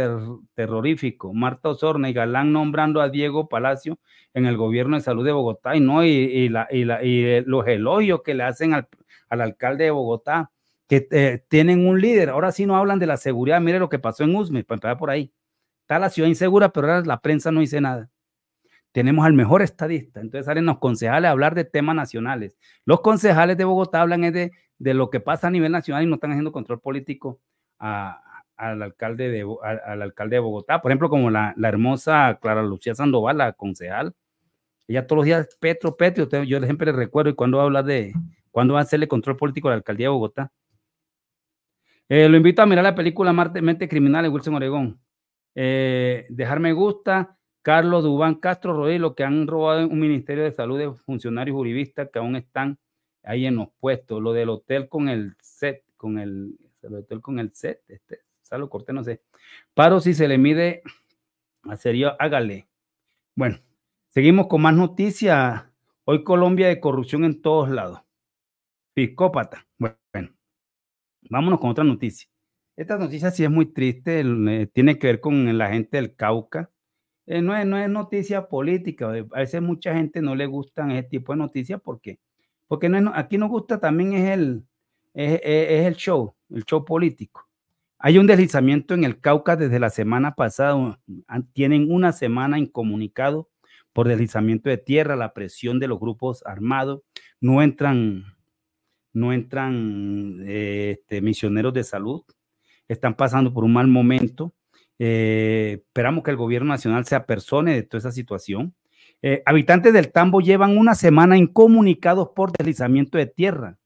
terrorífico. Marta Osorna y Galán nombrando a Diego Palacio en el gobierno de salud de Bogotá y no, y, eh, los elogios que le hacen al, alcalde de Bogotá, que eh, tienen un líder. Ahora sí no hablan de la seguridad. Mire lo que pasó en Usme, para empezar por ahí. Está la ciudad insegura, pero ahora la prensa no dice nada. Tenemos al mejor estadista. Entonces salen los concejales a hablar de temas nacionales. Los concejales de Bogotá hablan de, de lo que pasa a nivel nacional y no están haciendo control político a, al alcalde de, al, alcalde de Bogotá, por ejemplo, como la, hermosa Clara Lucía Sandoval, la concejal. Ella todos los días, Petro, Petro, yo siempre le recuerdo, ¿y cuando habla de, cuando va a hacerle control político a la alcaldía de Bogotá? Eh, lo invito a mirar la película Mente Criminal de Wilson Oregón. Eh, dejar gusta. Carlos Dubán Castro Rodríguez, lo que han robado en un Ministerio de Salud de funcionarios juristas que aún están ahí en los puestos. Lo del hotel con el set, con el, el hotel con el set, este, lo corté, no sé. Paro si se le mide a serio, hágale. Bueno, seguimos con más noticias. Hoy Colombia de corrupción en todos lados. Psicópata. Bueno, vámonos con otra noticia. Esta noticia sí es muy triste, eh, tiene que ver con la gente del Cauca. Eh, no, es, noticia política, eh, a veces mucha gente no le gustan ese tipo de noticias porque, porque no aquí nos gusta también es el, es, el show, el show político. Hay un deslizamiento en el Cauca desde la semana pasada. Tienen una semana incomunicado por deslizamiento de tierra, la presión de los grupos armados. No entran, no entran eh, este, misioneros de salud. Están pasando por un mal momento. Eh, esperamos que el gobierno nacional se apersone de toda esa situación. Eh, habitantes del Tambo llevan una semana incomunicados por deslizamiento de tierra.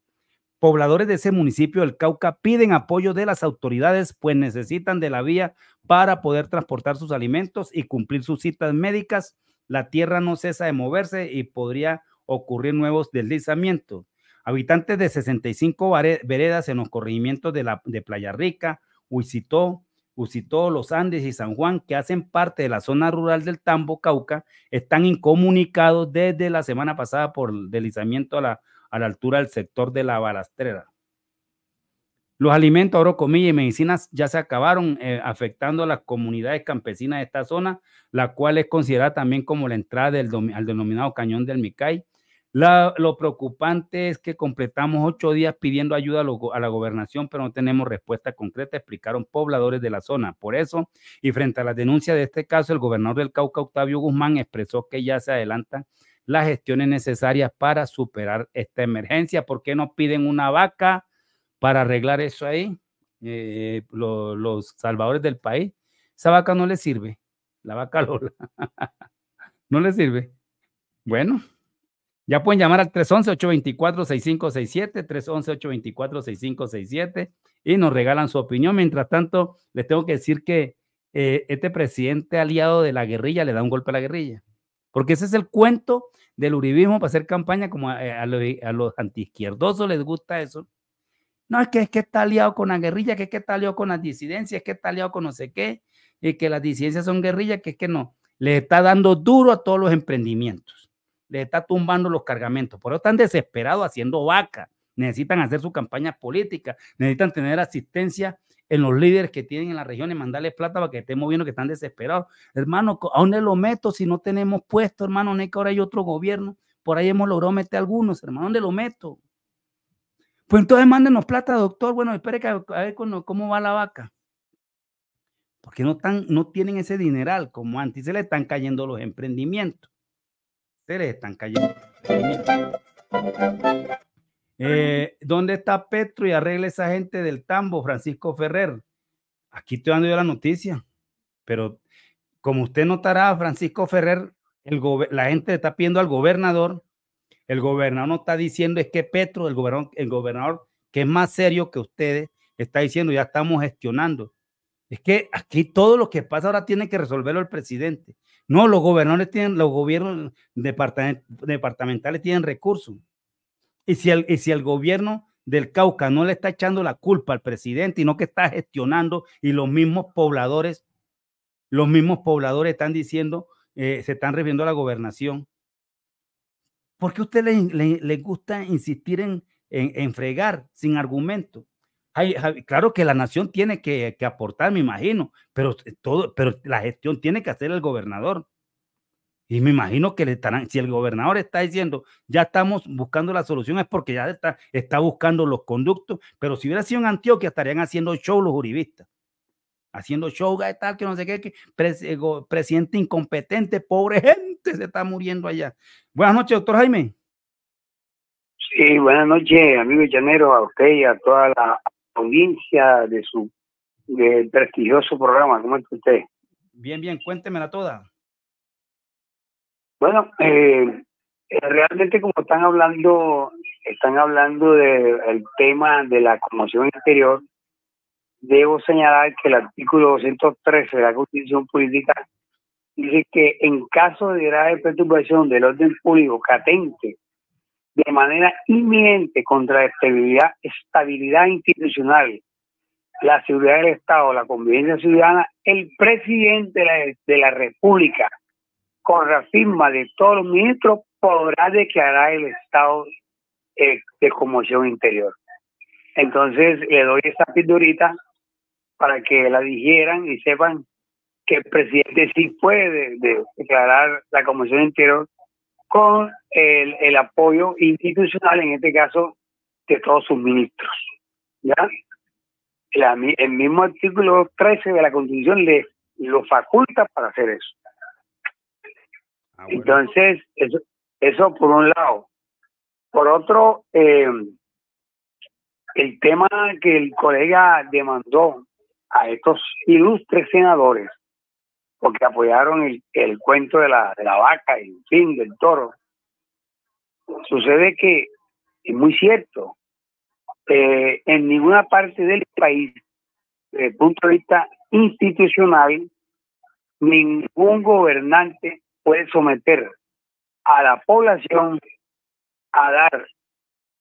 Pobladores de ese municipio del Cauca piden apoyo de las autoridades, pues necesitan de la vía para poder transportar sus alimentos y cumplir sus citas médicas. La tierra no cesa de moverse y podría ocurrir nuevos deslizamientos. Habitantes de 65 veredas en los corregimientos de, la, de Playa Rica, Huicitó, Huicitó, Los Andes y San Juan, que hacen parte de la zona rural del Tambo, Cauca, están incomunicados desde la semana pasada por deslizamiento a la a la altura del sector de la balastrera. Los alimentos, oro, comillas y medicinas ya se acabaron, eh, afectando a las comunidades campesinas de esta zona, la cual es considerada también como la entrada al denominado cañón del Micay. lo preocupante es que completamos ocho días pidiendo ayuda a, la gobernación, pero no tenemos respuesta concreta, explicaron pobladores de la zona. Por eso, y frente a las denuncias de este caso, el gobernador del Cauca, Octavio Guzmán, expresó que ya se adelanta las gestiones necesarias para superar esta emergencia. ¿Por qué no piden una vaca para arreglar eso ahí? Eh, los salvadores del país. Esa vaca no le sirve, la vaca Lola. no le sirve. Bueno, ya pueden llamar al 311-824-6567, 311-824-6567 y nos regalan su opinión. Mientras tanto, les tengo que decir que eh, este presidente aliado de la guerrilla le da un golpe a la guerrilla. Porque ese es el cuento del uribismo para hacer campaña, como a, eh, eh, los, a les gusta eso. No, es que, es que está aliado con la guerrilla, que es que está aliado con las disidencias, que está aliado con no sé qué, y que las disidencias son guerrillas, que es que no. Les está dando duro a todos los emprendimientos. Les está tumbando los cargamentos. Por eso están desesperados haciendo vaca necesitan hacer su campaña política, necesitan tener asistencia en los líderes que tienen en la región y mandarles plata para que estemos viendo que están desesperados. Hermano, ¿a dónde lo meto si no tenemos puesto, hermano? No que ahora hay otro gobierno. Por ahí hemos logrado meter algunos, hermano. ¿a ¿Dónde lo meto? Pues entonces mándenos plata, doctor. Bueno, espere a ver cómo va la vaca. Porque no, no tienen ese dineral como antes. Se les están cayendo los emprendimientos. Se les están cayendo. Eh, ¿Dónde está Petro y arregle esa gente del tambo, Francisco Ferrer? Aquí estoy dando yo la noticia, pero como usted notará, Francisco Ferrer, la gente está pidiendo al gobernador, el gobernador no está diciendo es que Petro, el gobernador, el gobernador que es más serio que ustedes, está diciendo ya estamos gestionando. Es que aquí todo lo que pasa ahora tiene que resolverlo el presidente. No, los gobernadores tienen, los gobiernos departamentales tienen recursos. Y si el, gobierno del Cauca no le está echando la culpa al presidente, y no que está gestionando y los mismos pobladores, los mismos pobladores están diciendo, eh, se están refiriendo a la gobernación. ¿Por qué a usted le, gusta insistir en, en, fregar sin argumento? claro que la nación tiene que, que, aportar, me imagino, pero, eh, todo, pero la gestión tiene que hacer el gobernador. Y me imagino que le estarán, si el gobernador está diciendo, ya estamos buscando la solución, es porque ya está, está buscando los conductos, pero si hubiera sido en Antioquia estarían haciendo show los juristas haciendo show, tal, que no sé qué, que eh, presidente incompetente, pobre gente, se está muriendo allá. Buenas noches, doctor Jaime. Sí, buenas noches, amigo Llanero, a usted y a toda la audiencia de su prestigioso programa. ¿Cómo está usted? Bien, bien, cuéntemela toda. Bueno, eh, eh, realmente como están hablando, están hablando del tema de la conmoción interior, debo señalar que el artículo 213 de la Constitución Política dice que en caso de grave perturbación del orden público catente de manera inminente contra la estabilidad, estabilidad institucional, la seguridad del Estado, la convivencia ciudadana, el presidente de la República con la firma de todos los ministros, podrá declarar el estado de conmoción interior. Entonces, le doy esta pinturita para que la dijeran y sepan que el presidente sí puede declarar la conmoción interior con el, apoyo institucional, en este caso, de todos sus ministros. ¿Ya? el mismo artículo 13 de la Constitución le lo faculta para hacer eso. Ah, Entonces, eso, eso por un lado. Por otro, em, el tema que el colega demandó a estos ilustres senadores, porque apoyaron el, el cuento de la, la vaca y en fin, del toro, sucede que es muy cierto, eh, en ninguna parte del país, desde el punto de vista institucional, ningún gobernante puede someter a la población a dar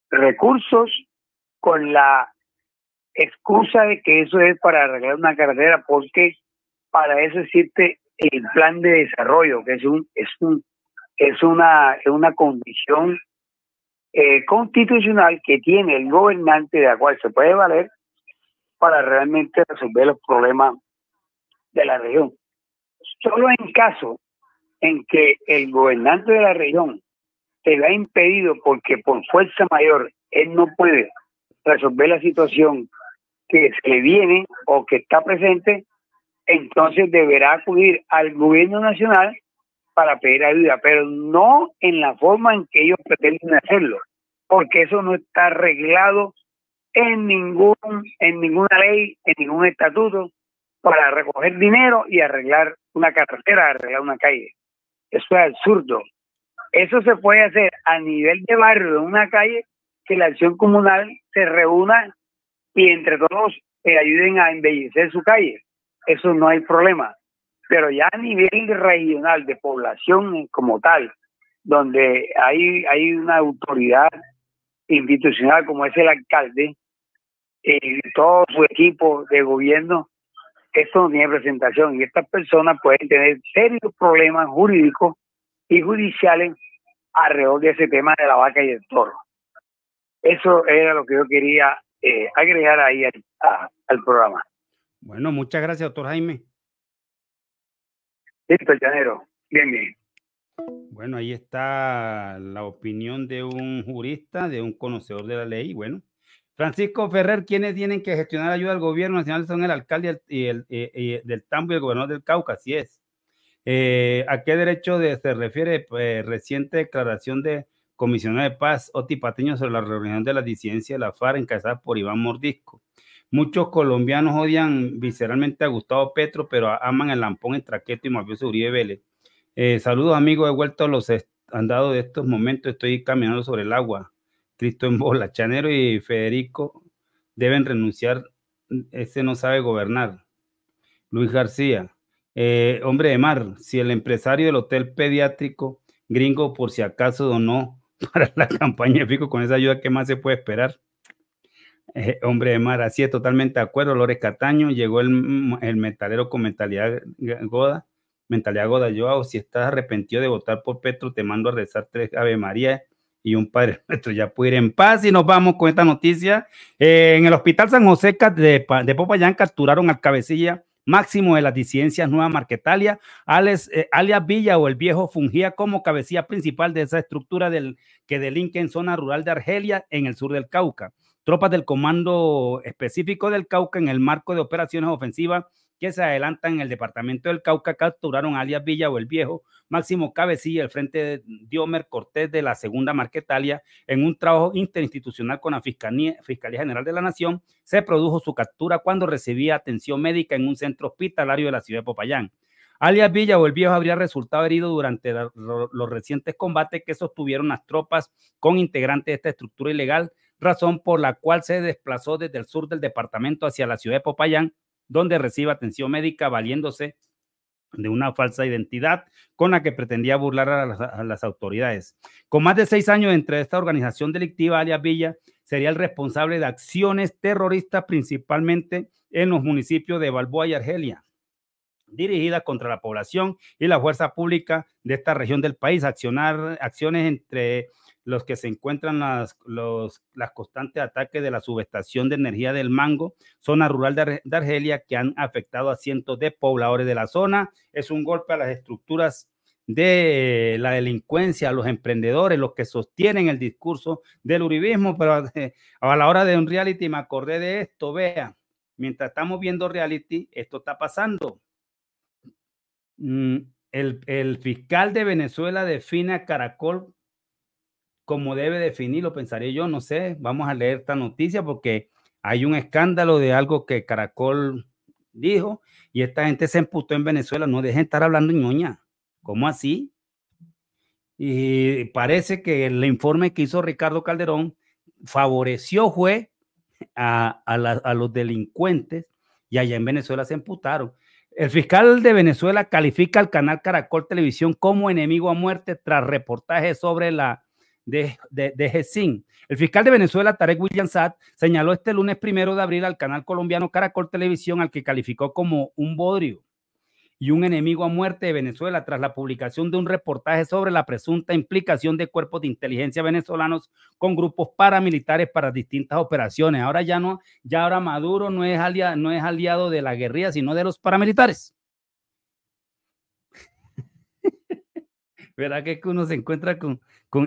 recursos con la excusa de que eso es para arreglar una carretera, porque para eso existe el plan de desarrollo, que es un es un es una es una condición eh, constitucional que tiene el gobernante de la cual se puede valer para realmente resolver los problemas de la región. Solo en caso en que el gobernante de la región se le ha impedido porque por fuerza mayor él no puede resolver la situación que, que viene o que está presente, entonces deberá acudir al gobierno nacional para pedir ayuda, pero no en la forma en que ellos pretenden hacerlo, porque eso no está arreglado en ningún en ninguna ley, en ningún estatuto para recoger dinero y arreglar una carretera, arreglar una calle. Eso es absurdo. Eso se puede hacer a nivel de barrio, de una calle, que la acción comunal se reúna y entre todos eh, ayuden a embellecer su calle. Eso no hay problema. Pero ya a nivel regional, de población como tal, donde hay, hay una autoridad institucional como es el alcalde, y eh, todo su equipo de gobierno, esto no tiene presentación y estas personas pueden tener serios problemas jurídicos y judiciales alrededor de ese tema de la vaca y el toro. Eso era lo que yo quería eh, agregar ahí al, al, programa. Bueno, muchas gracias, doctor Jaime. Listo, Llanero. Bien, bien. Bueno, ahí está la opinión de un jurista, de un conocedor de la ley. Bueno, Francisco Ferrer, ¿quiénes tienen que gestionar ayuda al gobierno nacional son el alcalde y el, del Tambo y el gobernador del Cauca, así es. Eh, ¿A qué derecho se refiere eh, reciente declaración de comisionado de paz Oti sobre la reunión de la disidencia de la FARC encabezada por Iván Mordisco? Muchos colombianos odian visceralmente a Gustavo Petro, pero aman el lampón, en traqueto y mafioso Uribe Vélez. Eh, saludos amigos, he vuelto a los andados de estos momentos, estoy caminando sobre el agua. Cristo en bola. Chanero y Federico deben renunciar. Ese no sabe gobernar. Luis García. Eh, hombre de mar, si el empresario del hotel pediátrico gringo por si acaso donó para la campaña con esa ayuda, ¿qué más se puede esperar? Eh, hombre de mar, así es, totalmente de acuerdo. Lores Cataño, llegó el, el metalero con mentalidad eh, goda. Mentalidad goda, yo, ah, si estás arrepentido de votar por Petro, te mando a rezar tres Ave María y un Padre Nuestro. Ya puede ir en paz y nos vamos con esta noticia. Eh, en el Hospital San José de, Popayán capturaron al cabecilla máximo de las disidencias Nueva Marquetalia, eh, alias Villa o el Viejo fungía como cabecilla principal de esa estructura del, que delinque zona rural de Argelia, en el sur del Cauca. Tropas del Comando Específico del Cauca, en el marco de operaciones ofensivas que se adelantan en el departamento del Cauca capturaron alias Villa o el Viejo, Máximo Cabecilla, el frente de Diomer Cortés de la Segunda Marquetalia, en un trabajo interinstitucional con la Fiscalía, Fiscalía General de la Nación, se produjo su captura cuando recibía atención médica en un centro hospitalario de la ciudad de Popayán. Alias Villa o el Viejo habría resultado herido durante los recientes combates que sostuvieron las tropas con integrantes de esta estructura ilegal, razón por la cual se desplazó desde el sur del departamento hacia la ciudad de Popayán donde recibe atención médica valiéndose de una falsa identidad con la que pretendía burlar a las, autoridades. Con más de seis años entre esta organización delictiva, alias Villa, sería el responsable de acciones terroristas principalmente en los municipios de Balboa y Argelia, dirigidas contra la población y la fuerza pública de esta región del país, accionar acciones entre los que se encuentran las, los las constantes ataques de la subestación de energía del Mango, zona rural de, Argelia, que han afectado a cientos de pobladores de la zona. Es un golpe a las estructuras de la delincuencia, a los emprendedores, los que sostienen el discurso del uribismo, pero eh, a la hora de un reality me acordé de esto, vea, mientras estamos viendo reality, esto está pasando. Mm, el, el fiscal de Venezuela define a Caracol como debe definirlo, pensaré yo, no sé, vamos a leer esta noticia porque hay un escándalo de algo que Caracol dijo y esta gente se emputó en Venezuela, no dejen estar hablando ñoña, ¿cómo así? Y parece que el informe que hizo Ricardo Calderón favoreció, juez, a, a los delincuentes y allá en Venezuela se emputaron. El fiscal de Venezuela califica al canal Caracol Televisión como enemigo a muerte tras reportaje sobre la de, de, El fiscal de Venezuela, Tarek William Saad, señaló este lunes primero de abril al canal colombiano Caracol Televisión, al que calificó como un bodrio y un enemigo a muerte de Venezuela tras la publicación de un reportaje sobre la presunta implicación de cuerpos de inteligencia venezolanos con grupos paramilitares para distintas operaciones. Ahora ya no, ya ahora Maduro no es aliado, no es aliado de la guerrilla, sino de los paramilitares. ¿Verdad que uno se encuentra con,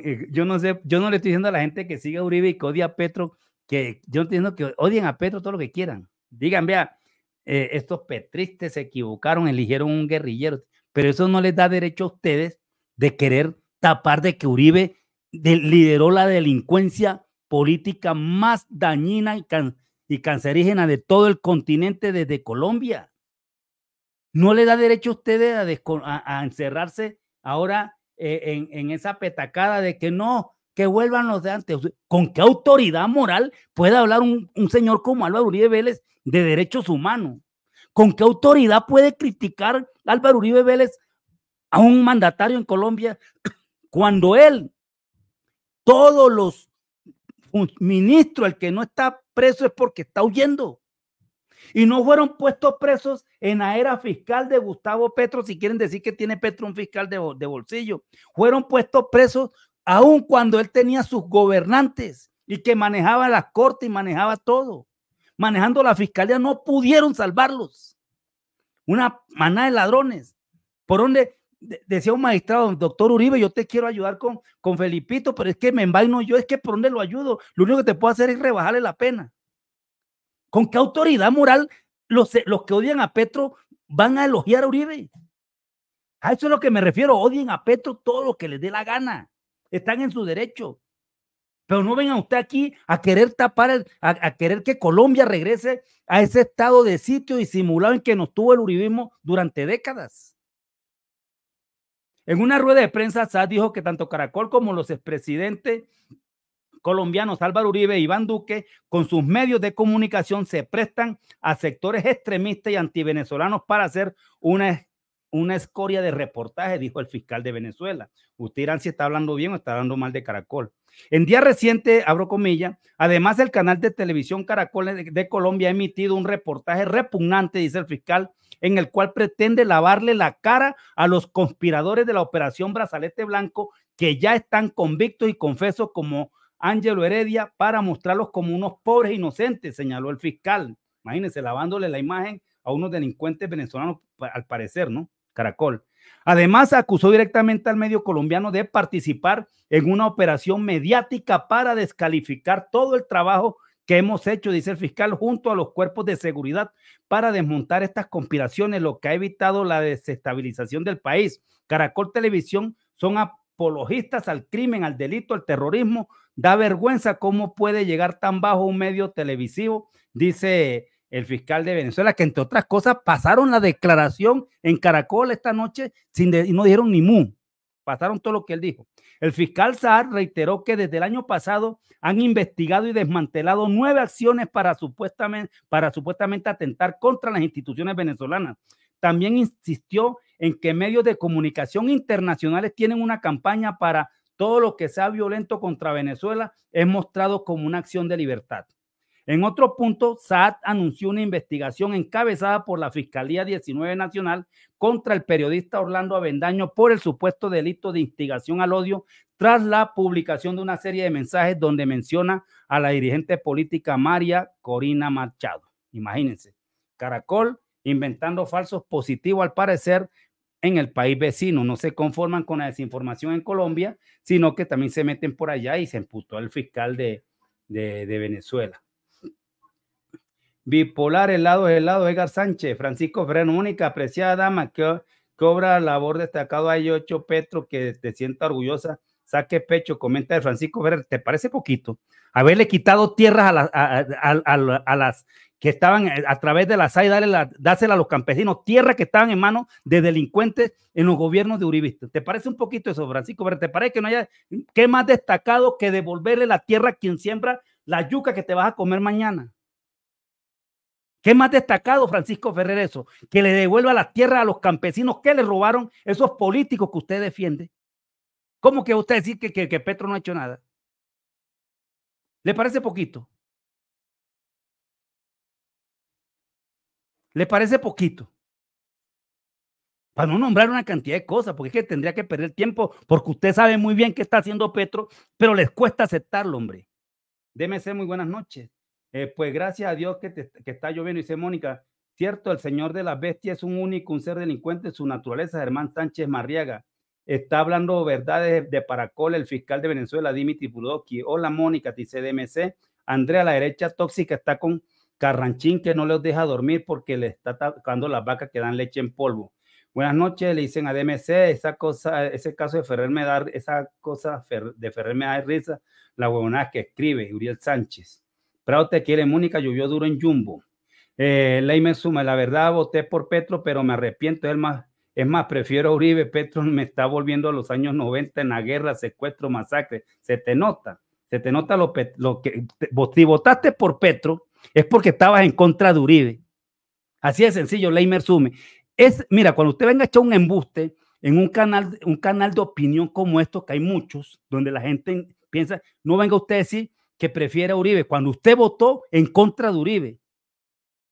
eh, yo no sé, yo no le estoy diciendo a la gente que siga Uribe y que odie a Petro, que yo entiendo que odien a Petro todo lo que quieran. Digan, vea, eh, estos petristes se equivocaron, eligieron un guerrillero, pero eso no les da derecho a ustedes de querer tapar de que Uribe lideró la delincuencia política más dañina y, y cancerígena de todo el continente desde Colombia. No le da derecho a ustedes a encerrarse ahora eh, en, esa petacada de que no, que vuelvan los de antes. ¿Con qué autoridad moral puede hablar un, un, señor como Álvaro Uribe Vélez de derechos humanos? ¿Con qué autoridad puede criticar Álvaro Uribe Vélez a un mandatario en Colombia cuando él, todos los ministros, el que no está preso es porque está huyendo? Y no fueron puestos presos en la era fiscal de Gustavo Petro, si quieren decir que tiene Petro un fiscal de, bolsillo. Fueron puestos presos aun cuando él tenía sus gobernantes y que manejaba la corte y manejaba todo. Manejando la fiscalía no pudieron salvarlos. Una manada de ladrones. Por donde decía un magistrado, doctor Uribe, yo te quiero ayudar con, con Felipito, pero es que me envaino yo, es que por donde lo ayudo. Lo único que te puedo hacer es rebajarle la pena. ¿Con qué autoridad moral los, eh, los que odian a Petro van a elogiar a Uribe? A eso es lo que me refiero. Odien a Petro todo lo que les dé la gana. Están en su derecho. Pero no vengan usted aquí a querer tapar, a, querer que Colombia regrese a ese estado de sitio disimulado en que nos tuvo el uribismo durante décadas. En una rueda de prensa, Saad dijo que tanto Caracol como los expresidentes colombianos Álvaro Uribe e Iván Duque, con sus medios de comunicación, se prestan a sectores extremistas y antivenezolanos para hacer una, una escoria de reportaje, dijo el fiscal de Venezuela. Usted si está hablando bien o está hablando mal de Caracol. En día reciente, abro comillas, además el canal de televisión Caracol de Colombia ha emitido un reportaje repugnante, dice el fiscal, en el cual pretende lavarle la cara a los conspiradores de la operación Brazalete Blanco que ya están convictos y confesos como Ángelo Heredia para mostrarlos como unos pobres inocentes, señaló el fiscal. Imagínense, lavándole la imagen a unos delincuentes venezolanos, al parecer, ¿no? Caracol. Además, acusó directamente al medio colombiano de participar en una operación mediática para descalificar todo el trabajo que hemos hecho, dice el fiscal, junto a los cuerpos de seguridad para desmontar estas conspiraciones, lo que ha evitado la desestabilización del país. Caracol Televisión son apologistas al crimen, al delito, al terrorismo, Da vergüenza cómo puede llegar tan bajo un medio televisivo, dice el fiscal de Venezuela, que entre otras cosas pasaron la declaración en Caracol esta noche sin y no dijeron ni mu. Pasaron todo lo que él dijo. El fiscal Saar reiteró que desde el año pasado han investigado y desmantelado nueve acciones para supuestamente, para supuestamente atentar contra las instituciones venezolanas. También insistió en que medios de comunicación internacionales tienen una campaña para todo lo que sea violento contra Venezuela es mostrado como una acción de libertad. En otro punto, Saad anunció una investigación encabezada por la Fiscalía 19 Nacional contra el periodista Orlando Avendaño por el supuesto delito de instigación al odio tras la publicación de una serie de mensajes donde menciona a la dirigente política María Corina Machado. Imagínense, Caracol inventando falsos positivos al parecer en el país vecino. No se conforman con la desinformación en Colombia, sino que también se meten por allá y se emputó al fiscal de, Venezuela. Bipolar, el lado del lado, Edgar Sánchez, Francisco freno única apreciada dama que cobra labor destacado hay ocho Petro, que te sienta orgullosa, saque pecho, comenta de Francisco Ferrer, ¿te parece poquito? Haberle quitado tierras a, a, a las que estaban eh, a través de la SAI, dársela a los campesinos, tierra que estaban en manos de delincuentes en los gobiernos de Uribista. ¿Te parece un poquito eso, Francisco? Pero ¿te parece que no haya qué más destacado que devolverle la tierra a quien siembra la yuca que te vas a comer mañana? ¿Qué más destacado, Francisco Ferrer, eso? Que le devuelva la tierra a los campesinos que le robaron esos políticos que usted defiende. ¿Cómo que usted decir que Petro no ha hecho nada? ¿Le parece poquito? le parece poquito. Para no nombrar una cantidad de cosas, porque es que tendría que perder tiempo, porque usted sabe muy bien qué está haciendo Petro, pero les cuesta aceptarlo, hombre. DMC, muy buenas noches. Eh, pues gracias a Dios que, está lloviendo, dice Mónica. Cierto, el señor de las bestias es un único, un ser delincuente en su naturaleza, Germán Sánchez Marriaga. Está hablando verdades de, Paracol, el fiscal de Venezuela, Dimitri o Hola, Mónica, dice DMC. Andrea, la derecha tóxica está con Carranchín que no los deja dormir porque le está atacando las vacas que dan leche en polvo. Buenas noches, le dicen a DMC, esa cosa, ese caso de Ferrer me da, esa cosa de Ferrer me da risa, la huevonada que escribe, Uriel Sánchez. Prado te quiere, Mónica, llovió duro en Jumbo. Eh, Ley me suma, la verdad voté por Petro, pero me arrepiento, es más, es más, prefiero Uribe, Petro me está volviendo a los años 90 en la guerra, secuestro, masacre, se te nota, se te nota lo, lo que, si votaste por Petro, es porque estabas en contra de Uribe. Así de sencillo, Leimer Sume. Es, mira, cuando usted venga a echar un embuste en un canal, un canal de opinión como esto, que hay muchos, donde la gente piensa, no venga usted a decir que prefiere a Uribe, cuando usted votó en contra de Uribe.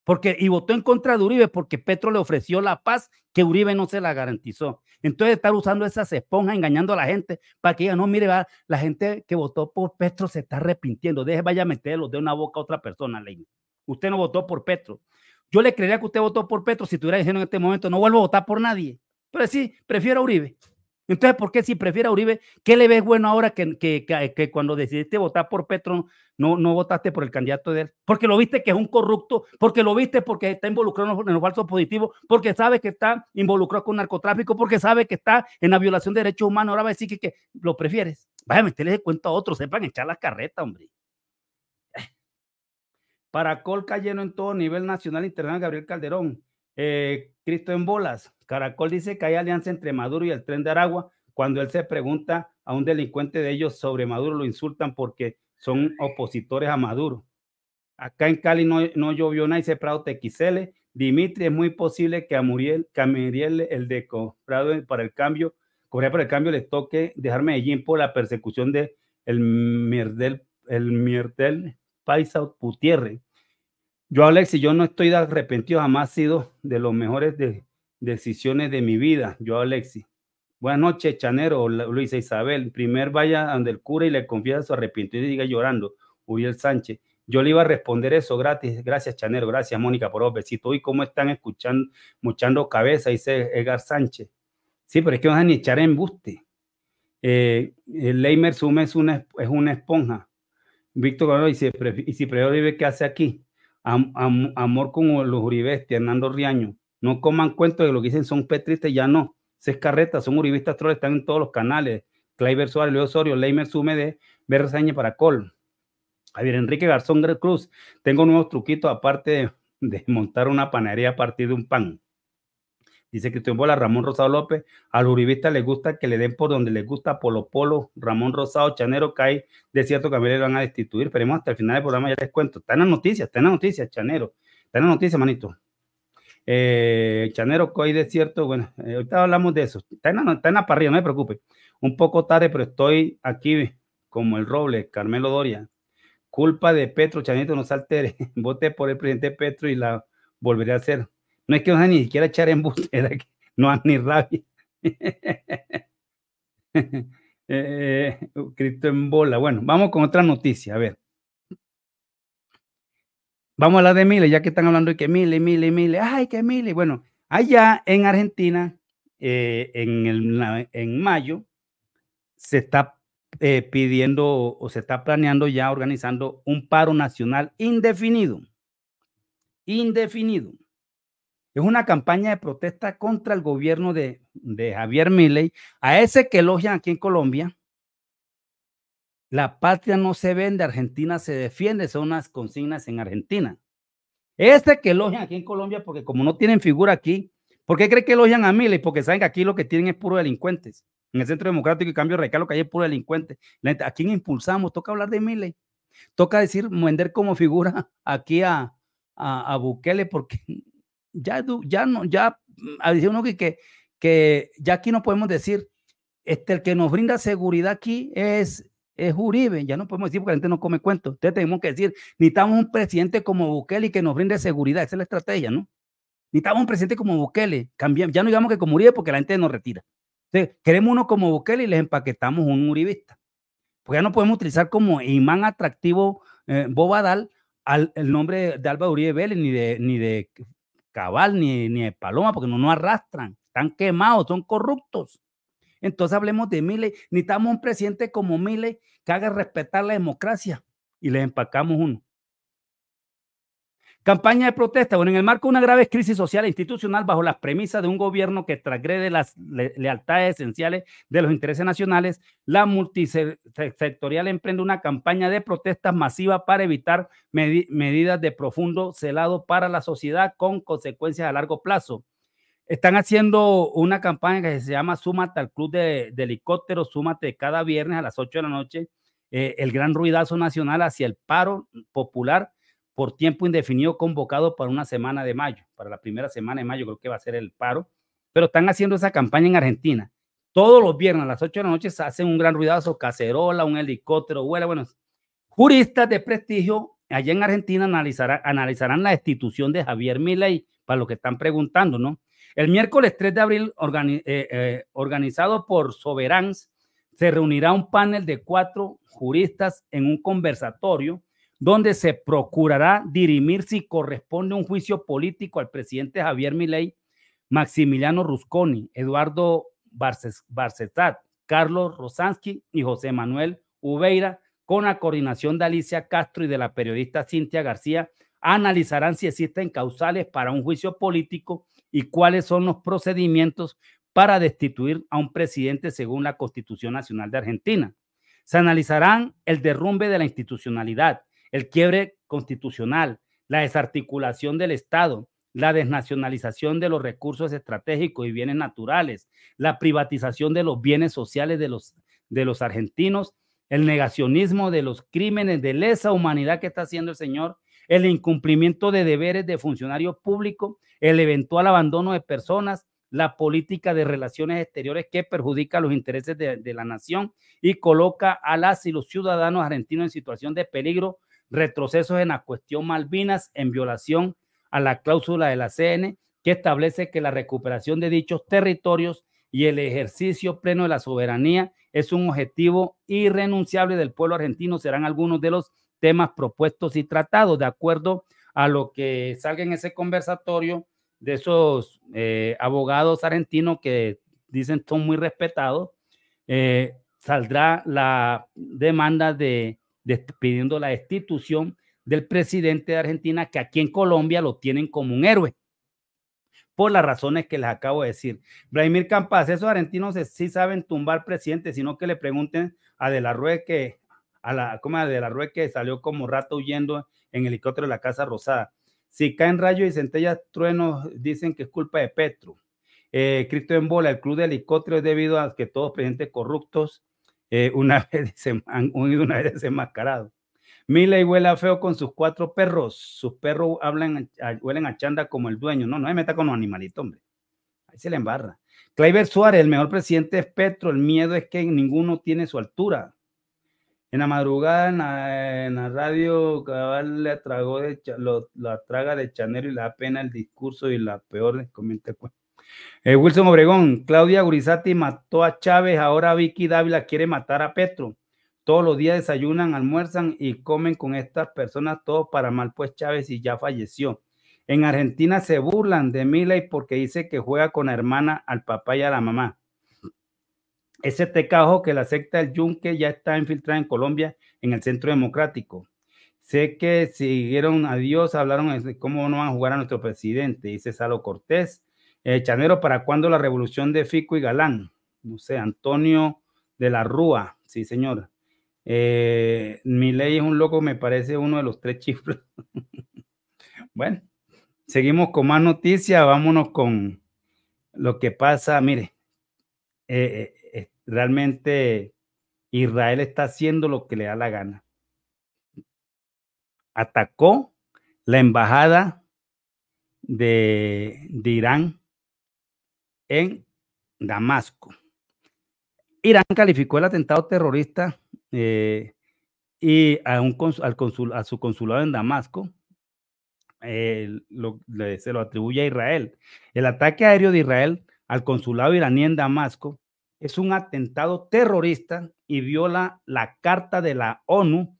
Porque, y votó en contra de Uribe porque Petro le ofreció la paz que Uribe no se la garantizó. Entonces estar usando esas esponjas, engañando a la gente para que digan, no, mire, la gente que votó por Petro se está arrepintiendo. Deje, vaya a meterlos de una boca a otra persona, Ley. Usted no votó por Petro. Yo le creería que usted votó por Petro si estuviera diciendo en este momento, no vuelvo a votar por nadie. Pero sí, prefiero a Uribe. Entonces, ¿por qué si prefiera a Uribe, qué le ves bueno ahora que, que, cuando decidiste votar por Petro no, no votaste por el candidato de él? Porque lo viste que es un corrupto, porque lo viste porque está involucrado en los, falsos positivos, porque sabe que está involucrado con narcotráfico, porque sabe que está en la violación de derechos humanos. Ahora va a decir que, lo prefieres. Vaya a meterles de cuenta a otros, sepan echar las carretas hombre. Eh. Para colca lleno en todo nivel nacional internacional, Gabriel Calderón. Eh, Cristo en bolas. Caracol dice que hay alianza entre Maduro y el tren de Aragua. Cuando él se pregunta a un delincuente de ellos sobre Maduro, lo insultan porque son opositores a Maduro. Acá en Cali no, no llovió nada, se Prado TXL. Dimitri, es muy posible que a Muriel, el de Prado para el cambio, Correa para el cambio, les toque dejar Medellín por la persecución de el Mierdel, el Mierdel Paisa Gutiérrez yo, Alexi, yo no estoy arrepentido, jamás ha sido de los mejores de, decisiones de mi vida. Yo, Alexi. Buenas noches, Chanero, Luisa e Isabel. Primero vaya donde el cura y le confiesa su arrepentimiento y diga llorando, Uriel Sánchez. Yo le iba a responder eso gratis. Gracias, Chanero. Gracias, Mónica, por los besitos. Y ¿cómo están escuchando, muchando cabeza? Dice Edgar Sánchez. Sí, pero es que van a echar embuste. Eh, el Leimer Sume es una, es una esponja. Víctor ¿y si vive qué hace aquí? amor como los uribestes, Hernando Riaño. No coman cuentos de lo que dicen son petristas, ya no. se escarreta son uribistas troles, están en todos los canales. Clayber Suárez, Leo Osorio, Leimer Sumede, Berzañe para Col. Javier Enrique Garzón Cruz, tengo nuevos truquitos aparte de, de montar una panadería a partir de un pan. Dice Cristian Bola, Ramón Rosado López. Al uribista le gusta que le den por donde le gusta Polo Polo. Ramón Rosado, Chanero cae de cierto que a le van a destituir. Esperemos hasta el final del programa, ya les cuento. Está en las noticias, está en las noticias, Chanero. Está en las noticias, manito. Eh, Chanero de cierto, bueno, eh, ahorita hablamos de eso. Está en, la, parrilla, no me preocupe. Un poco tarde, pero estoy aquí como el roble, Carmelo Doria. Culpa de Petro, Chanito, no se altere. Vote por el presidente Petro y la volveré a hacer. No es que no sea ni siquiera echar en búsqueda no han ni rabia. Eh, eh, uh, Cristo en bola. Bueno, vamos con otra noticia, a ver. Vamos a hablar de miles, ya que están hablando de que miles, miles, miles, ay, que miles. Bueno, allá en Argentina, eh, en, el, en mayo, se está pidiendo o se está planeando ya organizando un paro nacional indefinido. Indefinido. Es una campaña de protesta contra el gobierno de, Javier Milei, a ese que elogian aquí en Colombia. La patria no se vende, Argentina se defiende, son unas consignas en Argentina. Este que elogian aquí en Colombia, porque como no tienen figura aquí, ¿por qué creen que elogian a Milei? Porque saben que aquí lo que tienen es puro delincuentes. En el Centro Democrático y Cambio Radical lo que hay es puro delincuente. ¿A quién impulsamos? Toca hablar de Milei. Toca decir, vender como figura aquí a, a, a Bukele, porque ya, ya, no, ya, mm, uno que, que, que ya aquí no podemos decir, este, el que nos brinda seguridad aquí es, es Uribe, ya no podemos decir porque la gente no come cuentos. Entonces tenemos que decir, necesitamos un presidente como Bukele que nos brinde seguridad, esa es la estrategia, ¿no? Necesitamos un presidente como Bukele, cambiamos, ya no digamos que como Uribe porque la gente nos retira. queremos uno como Bukele y les empaquetamos un uribista. Porque ya no podemos utilizar como imán atractivo eh, Bobadal al, el nombre de Alba Uribe Vélez ni de, ni de cabal ni, ni de paloma, porque no nos arrastran, están quemados, son corruptos. Entonces hablemos de miles necesitamos un presidente como miles que haga respetar la democracia y le empacamos uno. Campaña de protesta. Bueno, en el marco de una grave crisis social e institucional bajo las premisas de un gobierno que transgrede las lealtades esenciales de los intereses nacionales, la multisectorial emprende una campaña de protestas masiva para evitar medidas de profundo celado para la sociedad con consecuencias a largo plazo. Están haciendo una campaña que se llama Súmate al Club de, Helicópteros, súmate cada viernes a las 8 de la noche, eh, el gran ruidazo nacional hacia el paro popular por tiempo indefinido convocado para una semana de mayo, para la primera semana de mayo creo que va a ser el paro, pero están haciendo esa campaña en Argentina. Todos los viernes a las 8 de la noche se hacen un gran ruidazo, cacerola, un helicóptero, huele, bueno, juristas de prestigio allá en Argentina analizarán, la destitución de Javier Milei, para lo que están preguntando, ¿no? El miércoles 3 de abril, eh, eh, organizado por Soberans, se reunirá un panel de cuatro juristas en un conversatorio donde se procurará dirimir si corresponde un juicio político al presidente Javier Milei, Maximiliano Rusconi, Eduardo Barcetat, Carlos Rosansky y José Manuel Ubeira, con la coordinación de Alicia Castro y de la periodista Cintia García, analizarán si existen causales para un juicio político y cuáles son los procedimientos para destituir a un presidente según la Constitución Nacional de Argentina. Se analizarán el derrumbe de la institucionalidad, el quiebre constitucional, la desarticulación del Estado, la desnacionalización de los recursos estratégicos y bienes naturales, la privatización de los bienes sociales de los, de los argentinos, el negacionismo de los crímenes de lesa humanidad que está haciendo el señor, el incumplimiento de deberes de funcionarios públicos, el eventual abandono de personas, la política de relaciones exteriores que perjudica los intereses de la nación y coloca a las y los ciudadanos argentinos en situación de peligro retrocesos en la cuestión Malvinas en violación a la cláusula de la CN que establece que la recuperación de dichos territorios y el ejercicio pleno de la soberanía es un objetivo irrenunciable del pueblo argentino, serán algunos de los temas propuestos y tratados de acuerdo a lo que salga en ese conversatorio de esos eh, abogados argentinos que dicen son muy respetados, eh, saldrá la demanda de pidiendo la destitución del presidente de Argentina, que aquí en Colombia lo tienen como un héroe, por las razones que les acabo de decir. Vladimir Campas, esos argentinos sí saben tumbar presidente sino que le pregunten a De la Rue que, a la, De la Rue que salió como rato huyendo en helicóptero de la Casa Rosada. Si caen rayos y centellas, truenos, dicen que es culpa de Petro. Eh, Cristo en bola, el club de helicópteros debido a que todos presidentes corruptos eh, una, vez una vez desenmascarado. Miley huele a feo con sus cuatro perros. Sus perros hablan, huelen a chanda como el dueño. No, no hay meta con los animalitos, hombre. Ahí se le embarra. Clive Suárez, el mejor presidente es Petro. El miedo es que ninguno tiene su altura. En la madrugada, en la, radio, Cabal le trago de, la traga de Chanero y le da pena el discurso y la peor, comenta el cuento. Eh, Wilson Obregón, Claudia Gurizati mató a Chávez, ahora Vicky Dávila quiere matar a Petro. Todos los días desayunan, almuerzan y comen con estas personas, todo para mal, pues Chávez y ya falleció. En Argentina se burlan de Miley porque dice que juega con la hermana, al papá y a la mamá. Ese tecajo que la secta del Yunque ya está infiltrada en Colombia, en el Centro Democrático. Sé que siguieron a Dios, hablaron cómo no van a jugar a nuestro presidente, dice Salo Cortés. Eh, Chanero, ¿para cuándo la revolución de Fico y Galán? No sé, Antonio de la Rúa, sí, señor. Eh, mi ley es un loco, me parece uno de los tres chifres. bueno, seguimos con más noticias, vámonos con lo que pasa. Mire, eh, realmente Israel está haciendo lo que le da la gana. Atacó la embajada de Irán en Damasco. Irán calificó el atentado terrorista eh, y a, un a su consulado en Damasco eh, se lo atribuye a Israel. El ataque aéreo de Israel al consulado iraní en Damasco es un atentado terrorista y viola la Carta de la ONU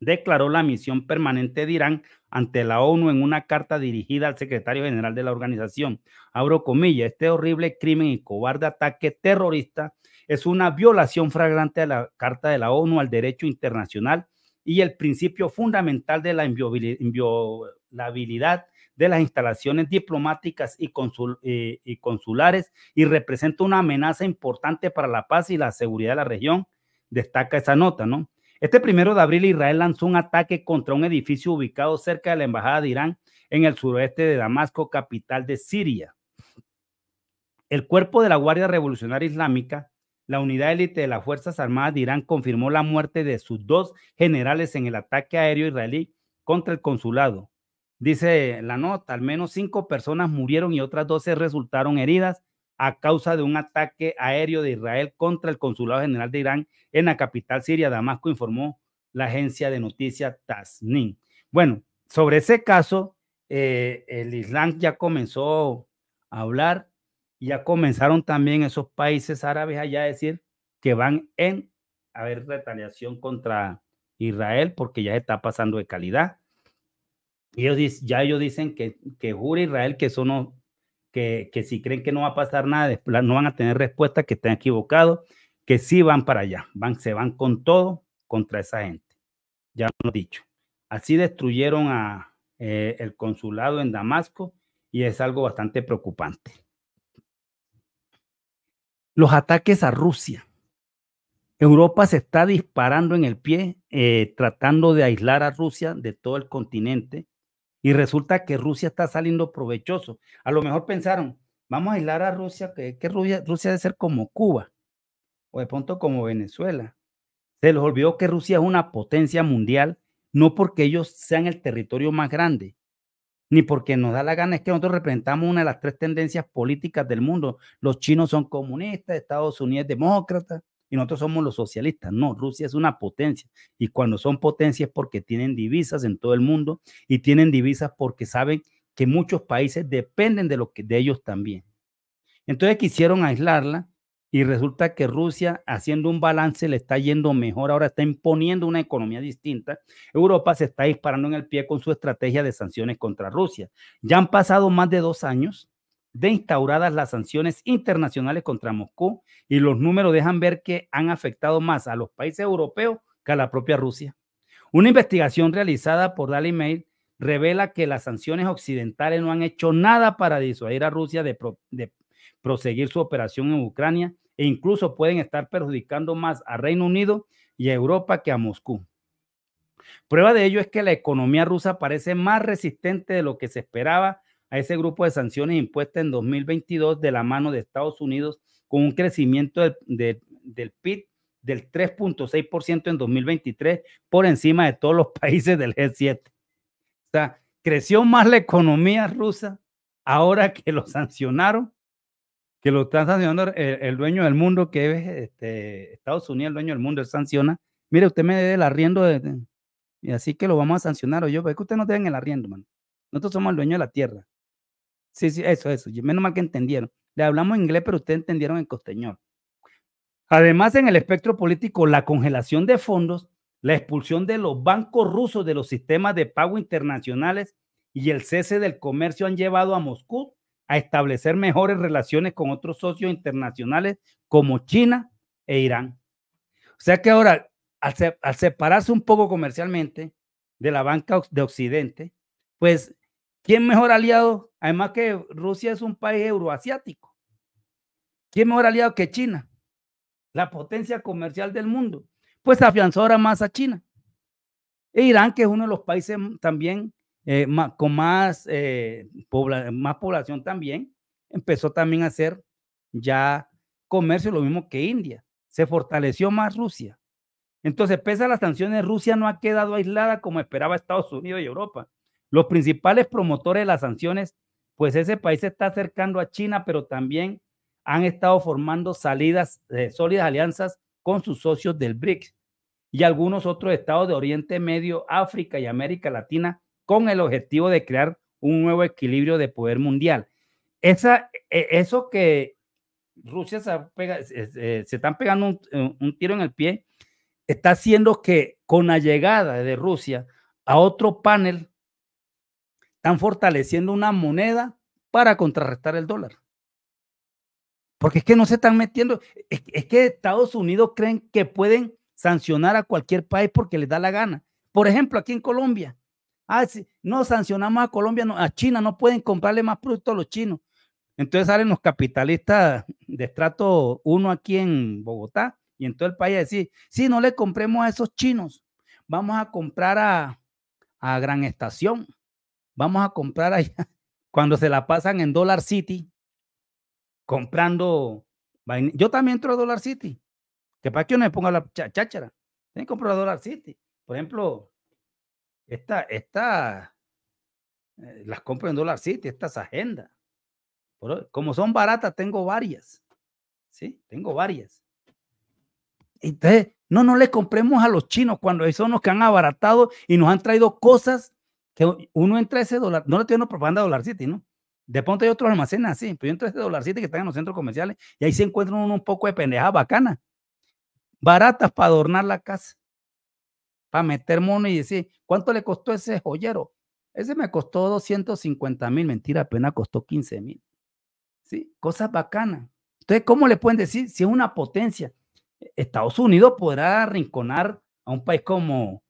declaró la misión permanente de Irán ante la ONU en una carta dirigida al secretario general de la organización. Abro comillas, este horrible crimen y cobarde ataque terrorista es una violación fragrante de la Carta de la ONU al derecho internacional y el principio fundamental de la inviolabilidad de las instalaciones diplomáticas eh, y consulares y representa una amenaza importante para la paz y la seguridad de la región. Destaca esa nota, ¿no? Este primero de abril, Israel lanzó un ataque contra un edificio ubicado cerca de la Embajada de Irán en el suroeste de Damasco, capital de Siria. El cuerpo de la Guardia Revolucionaria Islámica, la unidad élite de las Fuerzas Armadas de Irán, confirmó la muerte de sus dos generales en el ataque aéreo israelí contra el consulado. Dice la nota, al menos cinco personas murieron y otras doce resultaron heridas a causa de un ataque aéreo de Israel contra el Consulado General de Irán en la capital siria, Damasco, informó la agencia de noticias Tasnim. Bueno, sobre ese caso, eh, el Islam ya comenzó a hablar ya comenzaron también esos países árabes allá a decir que van en a haber retaliación contra Israel porque ya se está pasando de calidad. Y ellos, ya ellos dicen que, que jura Israel que eso no, que, si creen que no va a pasar nada, no van a tener respuesta, que están equivocados, que sí van para allá, van, se van con todo contra esa gente. Ya lo he dicho. Así destruyeron a, eh, el consulado en Damasco y es algo bastante preocupante. Los ataques a Rusia. Europa se está disparando en el pie, eh, tratando de aislar a Rusia de todo el continente y resulta que Rusia está saliendo provechoso. A lo mejor pensaron, vamos a aislar a Rusia, que, que Rusia, Rusia debe ser como Cuba o de pronto como Venezuela. Se les olvidó que Rusia es una potencia mundial, no porque ellos sean el territorio más grande, ni porque nos da la gana, es que nosotros representamos una de las tres tendencias políticas del mundo. Los chinos son comunistas, Estados Unidos es demócrata, y nosotros somos los socialistas. No, Rusia es una potencia y cuando son potencias porque tienen divisas en todo el mundo y tienen divisas porque saben que muchos países dependen de, lo que, de ellos también. Entonces quisieron aislarla y resulta que Rusia haciendo un balance le está yendo mejor, ahora está imponiendo una economía distinta. Europa se está disparando en el pie con su estrategia de sanciones contra Rusia. Ya han pasado más de dos años de instauradas las sanciones internacionales contra Moscú y los números dejan ver que han afectado más a los países europeos que a la propia Rusia. Una investigación realizada por Daily Mail revela que las sanciones occidentales no han hecho nada para disuadir a Rusia de, de proseguir su operación en Ucrania e incluso pueden estar perjudicando más a Reino Unido y a Europa que a Moscú. Prueba de ello es que la economía rusa parece más resistente de lo que se esperaba a ese grupo de sanciones impuestas en 2022 de la mano de Estados Unidos con un crecimiento del, del, del PIB del 3.6% en 2023 por encima de todos los países del G7. O sea, creció más la economía rusa ahora que lo sancionaron, que lo están sancionando el, dueño del mundo, que es este, Estados Unidos, el dueño del mundo, él sanciona. Mire, usted me debe el arriendo y así que lo vamos a sancionar o yo, porque es que usted no debe el arriendo, mano. Nosotros somos el dueño de la tierra. Sí, sí, eso, eso. Menos mal que entendieron. Le hablamos inglés, pero ustedes entendieron en costeñol. Además, en el espectro político, la congelación de fondos, la expulsión de los bancos rusos de los sistemas de pago internacionales y el cese del comercio han llevado a Moscú a establecer mejores relaciones con otros socios internacionales como China e Irán. O sea que ahora, al separarse un poco comercialmente de la banca de Occidente, pues ¿Quién mejor aliado? Además que Rusia es un país euroasiático. ¿Quién mejor aliado que China? La potencia comercial del mundo. Pues afianzó ahora más a China. E Irán, que es uno de los países también eh, con más, eh, más población también, empezó también a hacer ya comercio, lo mismo que India. Se fortaleció más Rusia. Entonces, pese a las sanciones, Rusia no ha quedado aislada como esperaba Estados Unidos y Europa. Los principales promotores de las sanciones, pues ese país se está acercando a China, pero también han estado formando salidas, de eh, sólidas alianzas con sus socios del BRICS y algunos otros estados de Oriente Medio, África y América Latina con el objetivo de crear un nuevo equilibrio de poder mundial. Esa, e, eso que Rusia se, está están pegando un, un, tiro en el pie, está haciendo que con la llegada de Rusia a otro panel están fortaleciendo una moneda para contrarrestar el dólar. Porque es que no se están metiendo, es, que Estados Unidos creen que pueden sancionar a cualquier país porque les da la gana. Por ejemplo, aquí en Colombia, ah, no sancionamos a Colombia, a China no pueden comprarle más productos a los chinos. Entonces salen los capitalistas de estrato uno aquí en Bogotá y en todo el país a decir, si no le compremos a esos chinos, vamos a comprar a, a Gran Estación, vamos a comprar allá cuando se la pasan en Dollar City comprando. Yo también entro a Dollar City. Que para que yo no me ponga la cháchara. Tengo que a Dollar City. Por ejemplo, esta, esta, eh, las compro en Dollar City, estas agendas. como son baratas, tengo varias. Sí, tengo varias. Entonces, no, no le compremos a los chinos cuando son los que han abaratado y nos han traído cosas que uno entra a ese dólar, no le tiene una propaganda a Dollar City, ¿no? De pronto hay otros almacenes así, pero yo entro ese Dollar City que están en los centros comerciales y ahí se encuentran uno un poco de pendejadas bacana baratas para adornar la casa, para meter mono y decir, ¿cuánto le costó ese joyero? Ese me costó 250 mil, mentira, apenas costó 15 mil. ¿Sí? Cosas bacanas. Entonces, ¿cómo le pueden decir si es una potencia? Estados Unidos podrá arrinconar a un país como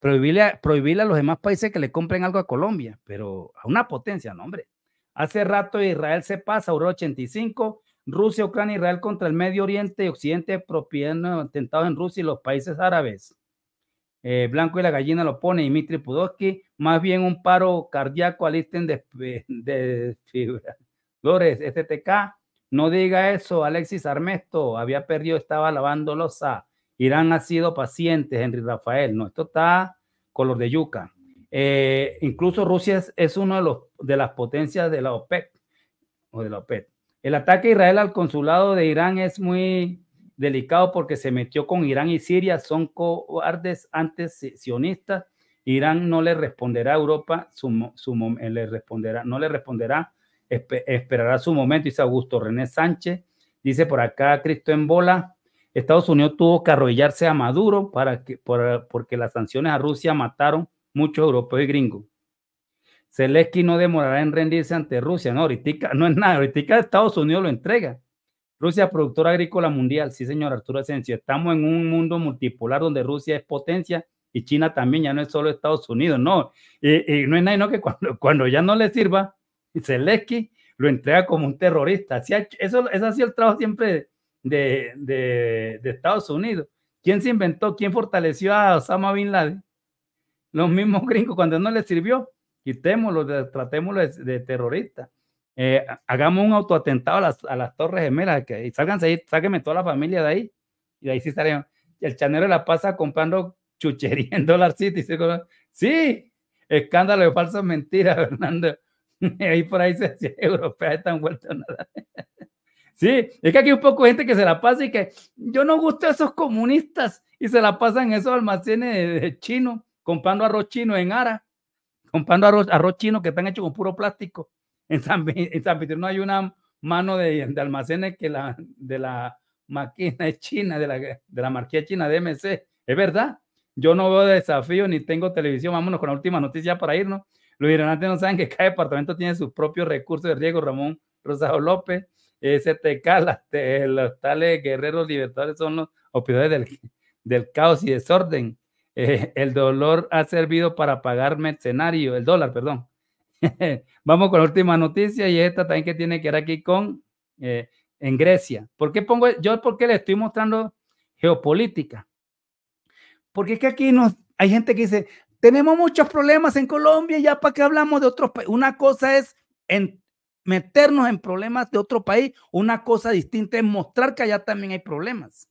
Prohibirle a, los demás países que le compren algo a Colombia, pero a una potencia, no, hombre. Hace rato Israel se pasa, Euro 85, Rusia, Ucrania, Israel contra el Medio Oriente y Occidente propiando atentados en Rusia y los países árabes. Eh, Blanco y la gallina lo pone Dimitri Pudovsky, más bien un paro cardíaco alisten de, de, fibra. Flores, STK, no diga eso, Alexis Armesto había perdido, estaba lavando a Irán ha sido paciente, Henry Rafael. No, esto está color de yuca. Eh, incluso Rusia es, uno una de, de las potencias de la OPEC o El ataque a Israel al consulado de Irán es muy delicado porque se metió con Irán y Siria, son cobardes antes sionistas. Irán no le responderá a Europa, su, eh, le responderá, no le responderá, esperará su momento, dice Augusto René Sánchez. Dice por acá Cristo en bola, Estados Unidos tuvo que arrodillarse a Maduro para que, porque las sanciones a Rusia mataron muchos europeos y gringos. Zelensky no demorará en rendirse ante Rusia. No, ahorita no es nada. Ahorita Estados Unidos lo entrega. Rusia, productora agrícola mundial. Sí, señor Arturo Asensio. Estamos en un mundo multipolar donde Rusia es potencia y China también. Ya no es solo Estados Unidos. No, y, no es nada, no que cuando, cuando ya no le sirva, Zelensky lo entrega como un terrorista. Así ha, eso es así el trabajo siempre de, de, Estados Unidos. ¿Quién se inventó? ¿Quién fortaleció a Osama Bin Laden? Los mismos gringos, cuando no les sirvió, quitémoslo, tratémoslo de, terrorista. Eh, hagamos un autoatentado a las, a las Torres Gemelas, que y sálganse ahí, sáquenme toda la familia de ahí, y ahí sí estarían. El chanero la pasa comprando chuchería en Dollar City. Sí, escándalo de falsas mentiras, Fernando. Ahí por ahí se dice europea, están vueltos nada. Sí, es que aquí hay un poco de gente que se la pasa y que yo no gusto a esos comunistas y se la pasan en esos almacenes chinos, comprando arroz chino en Ara, comprando arroz, arroz chino que están hechos con puro plástico. En San, en no hay una mano de, de, almacenes que la, de la máquina es china, de la, de china DMC. Es verdad, yo no veo desafío ni tengo televisión. Vámonos con la última noticia para irnos. Los irrenantes no saben que cada departamento tiene sus propios recursos de riego. Ramón Rosado López STK, los tales guerreros libertadores son los operadores del, caos y desorden. Eh, el dolor ha servido para pagar mercenario, el dólar, perdón. Vamos con la última noticia y esta también que tiene que ver aquí con eh, en Grecia. ¿Por qué pongo yo? Porque le estoy mostrando geopolítica. Porque es que aquí nos, hay gente que dice, tenemos muchos problemas en Colombia, ya para qué hablamos de otros Una cosa es en meternos en problemas de otro país, una cosa distinta es mostrar que allá también hay problemas.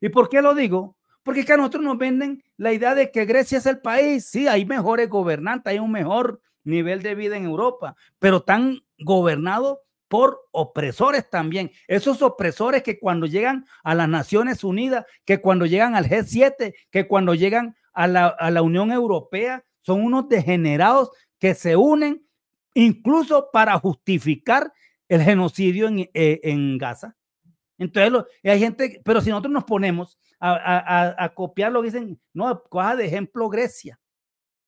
¿Y por qué lo digo? Porque es que a nosotros nos venden la idea de que Grecia es el país. Sí, hay mejores gobernantes, hay un mejor nivel de vida en Europa, pero están gobernados por opresores también. Esos opresores que cuando llegan a las Naciones Unidas, que cuando llegan al G7, que cuando llegan a la, a la Unión Europea, son unos degenerados que se unen incluso para justificar el genocidio en, eh, en Gaza. Entonces, hay gente, pero si nosotros nos ponemos a, a, copiar lo que dicen, no, coja de ejemplo Grecia.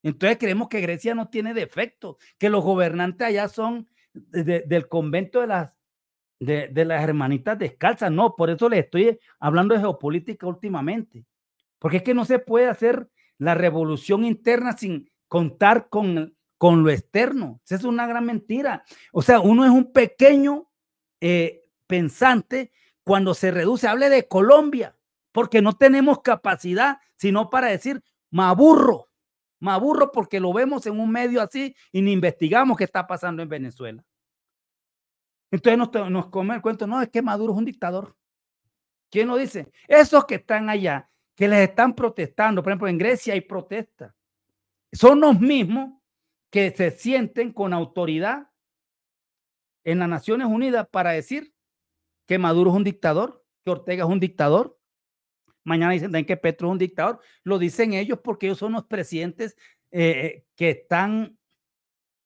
Entonces creemos que Grecia no tiene defecto, que los gobernantes allá son del convento de las, de, de, las hermanitas descalzas. No, por eso les estoy hablando de geopolítica últimamente. Porque es que no se puede hacer la revolución interna sin contar con con lo externo. Esa es una gran mentira. O sea, uno es un pequeño eh, pensante cuando se reduce, hable de Colombia, porque no tenemos capacidad sino para decir, maburro, maburro me aburro porque lo vemos en un medio así y ni investigamos qué está pasando en Venezuela. Entonces nos, nos come el cuento, no, es que Maduro es un dictador. ¿Quién lo dice? Esos que están allá, que les están protestando, por ejemplo, en Grecia hay protesta son los mismos que se sienten con autoridad en las Naciones Unidas para decir que Maduro es un dictador, que Ortega es un dictador. Mañana dicen que Petro es un dictador. Lo dicen ellos porque ellos son los presidentes eh, eh, que están,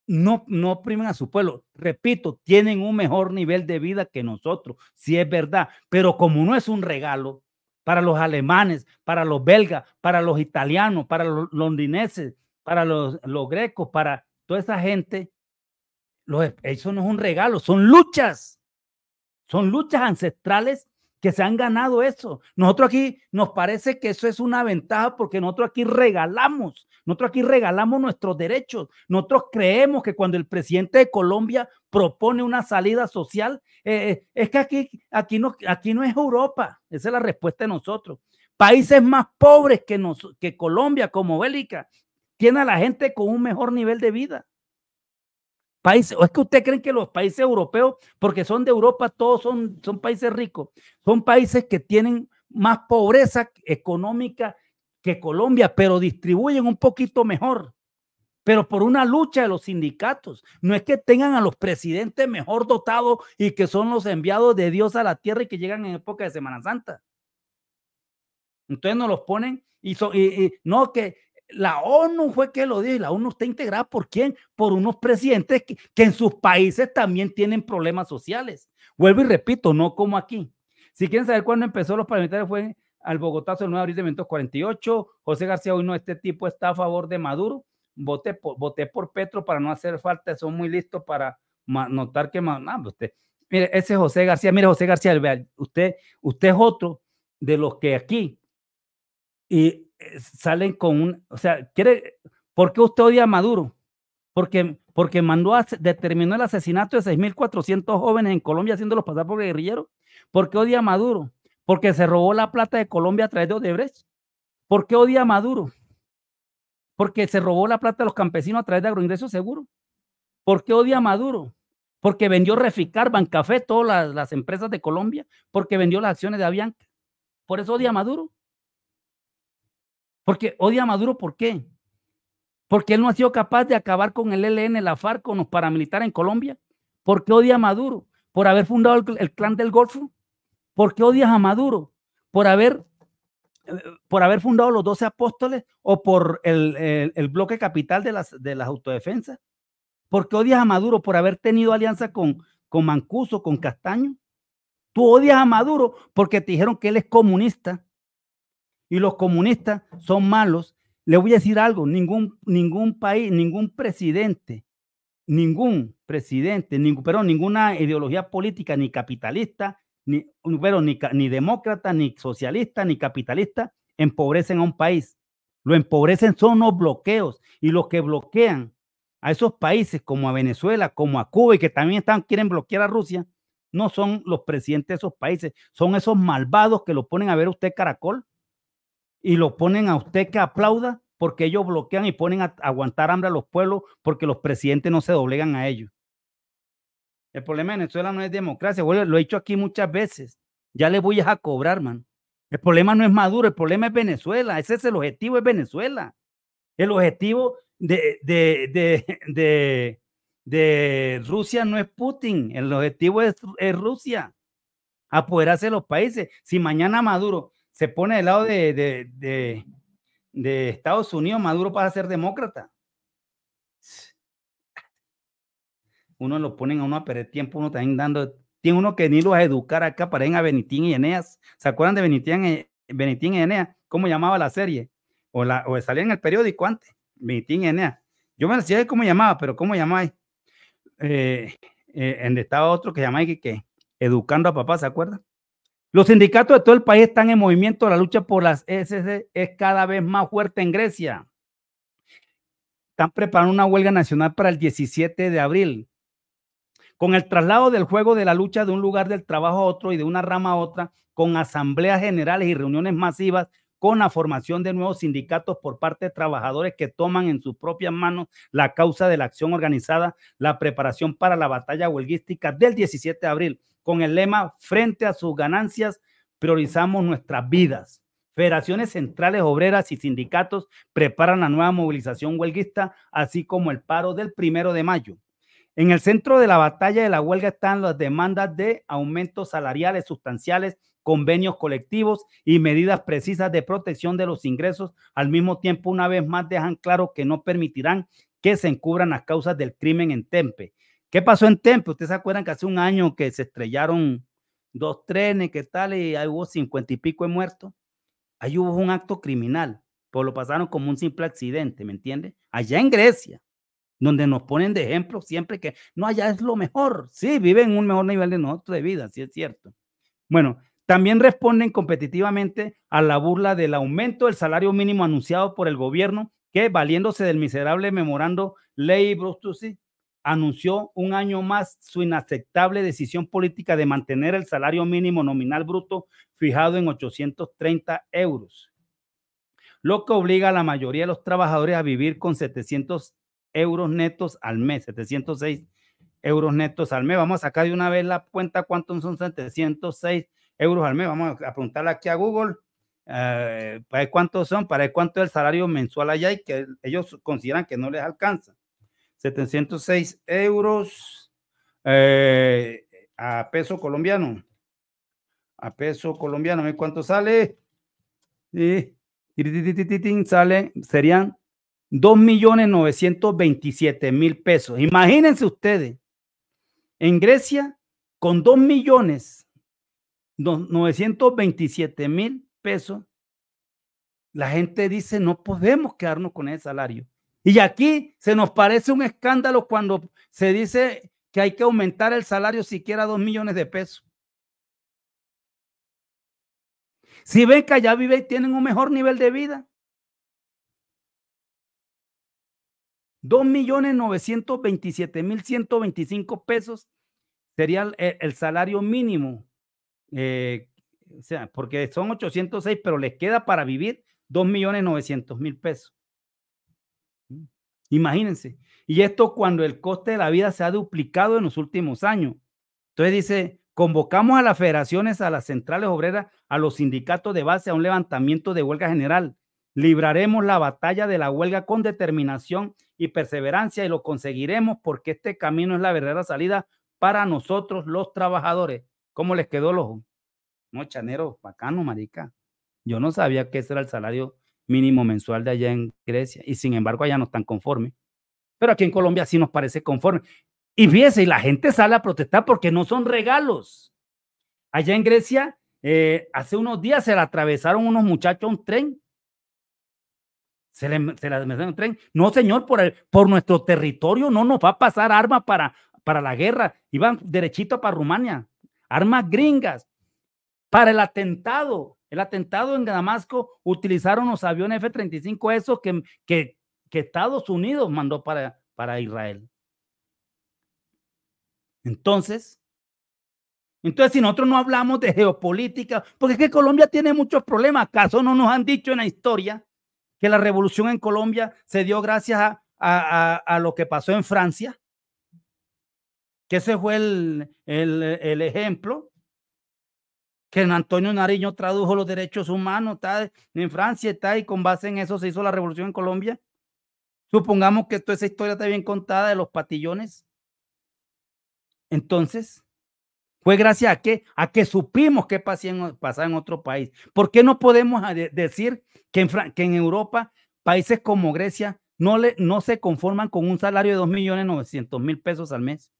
no, no oprimen a su pueblo. Repito, tienen un mejor nivel de vida que nosotros, si es verdad. Pero como no es un regalo para los alemanes, para los belgas, para los italianos, para los londineses, para los, los grecos, para toda esa gente, eso no es un regalo, son luchas. Son luchas ancestrales que se han ganado eso. Nosotros aquí nos parece que eso es una ventaja porque nosotros aquí regalamos, nosotros aquí regalamos nuestros derechos. Nosotros creemos que cuando el presidente de Colombia propone una salida social, eh, eh, es que aquí, aquí, no, aquí no es Europa. Esa es la respuesta de nosotros. Países más pobres que, nos, que Colombia, como Bélgica, llena a la gente con un mejor nivel de vida. Países, o es que usted creen que los países europeos, porque son de Europa, todos son, son países ricos, son países que tienen más pobreza económica que Colombia, pero distribuyen un poquito mejor pero por una lucha de los sindicatos. No es que tengan a los presidentes mejor dotados y que son los enviados de Dios a la tierra y que llegan en época de Semana Santa. Entonces no los ponen y, y no que la ONU fue que lo dijo y la ONU está integrada por quién? Por unos presidentes que, en sus países también tienen problemas sociales. Vuelvo y repito, no como aquí. Si quieren saber cuándo empezó los parlamentarios fue al Bogotazo el 9 de abril de 1948. José García hoy no, este tipo está a favor de Maduro. Voté por, por Petro para no hacer falta, son muy listos para notar que usted. Pues, mire, ese José García, mire José García, usted, usted es otro de los que aquí y eh, salen con un, o sea, quiere, ¿por qué usted odia a Maduro? Porque, porque mandó determinó el asesinato de 6.400 jóvenes en Colombia haciéndolos pasar por guerrilleros. ¿Por qué odia a Maduro? Porque se robó la plata de Colombia a través de Odebrecht. ¿Por qué odia a Maduro? Porque se robó la plata de los campesinos a través de Agroingreso Seguro? ¿Por qué odia a Maduro? Porque vendió Reficar, Bancafé, todas las, empresas de Colombia, porque vendió las acciones de Avianca. Por eso odia a Maduro. Porque odia a Maduro, ¿por qué? Porque él no ha sido capaz de acabar con el LN, la FARC, con los paramilitares en Colombia. ¿Por qué odia a Maduro? ¿Por haber fundado el, clan del Golfo? ¿Por qué odias a Maduro? ¿Por haber, eh, por haber fundado los 12 apóstoles o por el, bloque capital de las, de las autodefensas? ¿Por qué odias a Maduro? ¿Por haber tenido alianza con, con Mancuso, con Castaño? Tú odias a Maduro porque te dijeron que él es comunista y los comunistas son malos, le voy a decir algo, ningún, ningún país, ningún presidente, ningún presidente, ningún, pero ninguna ideología política, ni capitalista, ni, pero ni, demócrata, ni socialista, ni capitalista, empobrecen a un país. Lo empobrecen son los bloqueos y los que bloquean a esos países como a Venezuela, como a Cuba y que también están, quieren bloquear a Rusia, no son los presidentes de esos países, son esos malvados que lo ponen a ver usted caracol y lo ponen a usted que aplauda porque ellos bloquean y ponen a aguantar hambre a los pueblos porque los presidentes no se doblegan a ellos. El problema de Venezuela no es democracia, lo he hecho aquí muchas veces. Ya le voy a cobrar, man. El problema no es Maduro, el problema es Venezuela. Ese es el objetivo, es Venezuela. El objetivo de, de, Rusia no es Putin, el objetivo es, es Rusia, apoderarse de los países. Si mañana Maduro se pone del lado de, de, Estados Unidos, Maduro para ser demócrata. Uno lo ponen a uno a perder tiempo, uno también dando, tiene uno que ni a educar acá para ir a Benitín y Eneas. ¿Se acuerdan de Benitín, eh, y, Eneas? ¿Cómo llamaba la serie? O, salía en el periódico antes, Benitín y Eneas. Yo me decía cómo llamaba, pero ¿cómo llamáis? Eh, eh, en estaba otro que llamáis que, educando a papá, ¿se acuerdan? Los sindicatos de todo el país están en movimiento. La lucha por las SS es cada vez más fuerte en Grecia. Están preparando una huelga nacional para el 17 de abril. Con el traslado del juego de la lucha de un lugar del trabajo a otro y de una rama a otra, con asambleas generales y reuniones masivas, con la formación de nuevos sindicatos por parte de trabajadores que toman en sus propias manos la causa de la acción organizada, la preparación para la batalla huelguística del 17 de abril, con el lema Frente a sus ganancias, priorizamos nuestras vidas. Federaciones centrales obreras y sindicatos preparan la nueva movilización huelguista, así como el paro del primero de mayo. En el centro de la batalla de la huelga están las demandas de aumentos salariales sustanciales, convenios colectivos y medidas precisas de protección de los ingresos. Al mismo tiempo, una vez más, dejan claro que no permitirán que se encubran las causas del crimen en Tempe. ¿Qué pasó en Tempe? Ustedes se acuerdan que hace un año que se estrellaron dos trenes, ¿qué tal? Y ahí hubo cincuenta y pico de muertos. Ahí hubo un acto criminal, pero pues lo pasaron como un simple accidente, ¿me entiendes? Allá en Grecia, donde nos ponen de ejemplo siempre que no, allá es lo mejor. Sí, viven un mejor nivel de nosotros de vida, sí es cierto. Bueno, también responden competitivamente a la burla del aumento del salario mínimo anunciado por el gobierno, que valiéndose del miserable memorando Ley Brustuzzi, anunció un año más su inaceptable decisión política de mantener el salario mínimo nominal bruto fijado en 830 euros, lo que obliga a la mayoría de los trabajadores a vivir con 700 euros netos al mes, 706 euros netos al mes. Vamos a sacar de una vez la cuenta cuántos son 706 euros al mes. Vamos a preguntarle aquí a Google eh, para cuántos son, para cuánto es el salario mensual allá y que ellos consideran que no les alcanza. 706 euros eh, a peso colombiano. A peso colombiano, cuánto sale? Sí. Sale, serían mil pesos. Imagínense ustedes, en Grecia, con 2 millones 927 mil pesos, la gente dice, no podemos quedarnos con ese salario. Y aquí se nos parece un escándalo cuando se dice que hay que aumentar el salario siquiera dos millones de pesos. Si ven que allá y tienen un mejor nivel de vida. millones mil 125 pesos sería el, salario mínimo eh, sea, porque son 806, pero les queda para vivir 2.900.000 pesos. Mm, imagínense. Y esto cuando el coste de la vida se ha duplicado en los últimos años. Entonces dice, convocamos a las federaciones, a las centrales obreras, a los sindicatos de base, a un levantamiento de huelga general. Libraremos la batalla de la huelga con determinación y perseverancia y lo conseguiremos porque este camino es la verdadera salida para nosotros los trabajadores. ¿Cómo les quedó el ojo? No, chanero, bacano, marica. Yo no sabía que ese era el salario mínimo mensual de allá en Grecia y sin embargo allá no están conformes. Pero aquí en Colombia sí nos parece conforme. Y y la gente sale a protestar porque no son regalos. Allá en Grecia, eh, hace unos días se le atravesaron unos muchachos un tren. Se le, se atravesaron un tren. No, señor, por, por nuestro territorio no nos va a pasar arma para, para la guerra. Iban derechito para Rumania armas gringas. Para el atentado, el atentado en Damasco utilizaron los aviones F-35 esos que, que, Estados Unidos mandó para, para Israel. Entonces, entonces si nosotros no hablamos de geopolítica, porque es que Colombia tiene muchos problemas, ¿acaso no nos han dicho en la historia que la revolución en Colombia se dio gracias a lo que pasó en Francia? que ese fue el, el, ejemplo que Antonio Nariño tradujo los derechos humanos en Francia está, y con base en eso se hizo la revolución en Colombia. Supongamos que toda esa historia está bien contada de los patillones. Entonces, fue gracias a que, a que supimos qué pasaba en otro país. ¿Por qué no podemos decir que en, que en Europa países como Grecia no, le, no se conforman con un salario de 2.900.000 pesos al mes?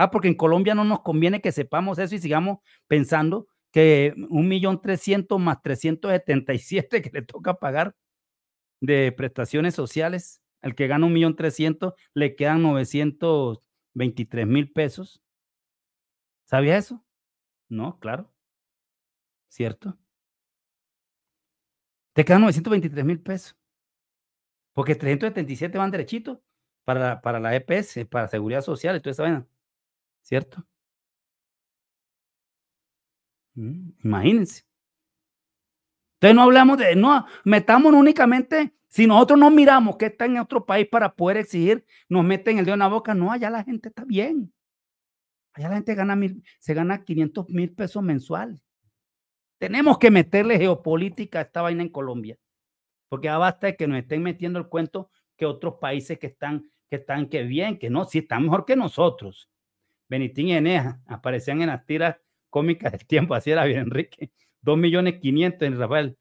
Ah, porque en Colombia no nos conviene que sepamos eso y sigamos pensando que un millón trescientos más 377 que le toca pagar de prestaciones sociales, el que gana un millón trescientos le quedan 923.000 mil pesos. ¿Sabía eso? No, claro. ¿Cierto? Te quedan 923 mil pesos. Porque 377 van derechito para, para la EPS, para Seguridad Social y toda ¿Cierto? Mm, imagínense. Entonces no hablamos de, no, metamos únicamente, si nosotros no miramos que está en otro país para poder exigir, nos meten el dedo en la boca, no, allá la gente está bien. Allá la gente gana mil, se gana 500 mil pesos mensual. Tenemos que meterle geopolítica a esta vaina en Colombia, porque ya basta de que nos estén metiendo el cuento que otros países que están, que están, que bien, que no, si están mejor que nosotros. Benitín y Enea aparecían en las tiras cómicas del tiempo, así era bien Enrique. 2 millones 500 en Rafael,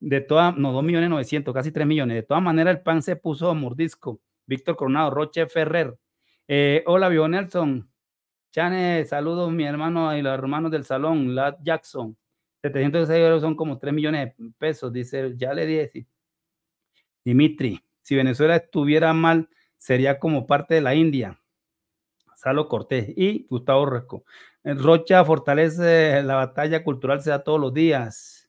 de todas, no, 2 millones casi 3 millones. De todas maneras, el pan se puso a mordisco. Víctor Coronado, Roche Ferrer. Eh, hola, Bio Nelson. Chane, saludos, mi hermano y los hermanos del salón, Lad Jackson. 706 euros son como 3 millones de pesos, dice, ya le dije. Dimitri, si Venezuela estuviera mal, sería como parte de la India. Salo Cortés y Gustavo Resco. Eh, Rocha fortalece la batalla cultural, se da todos los días.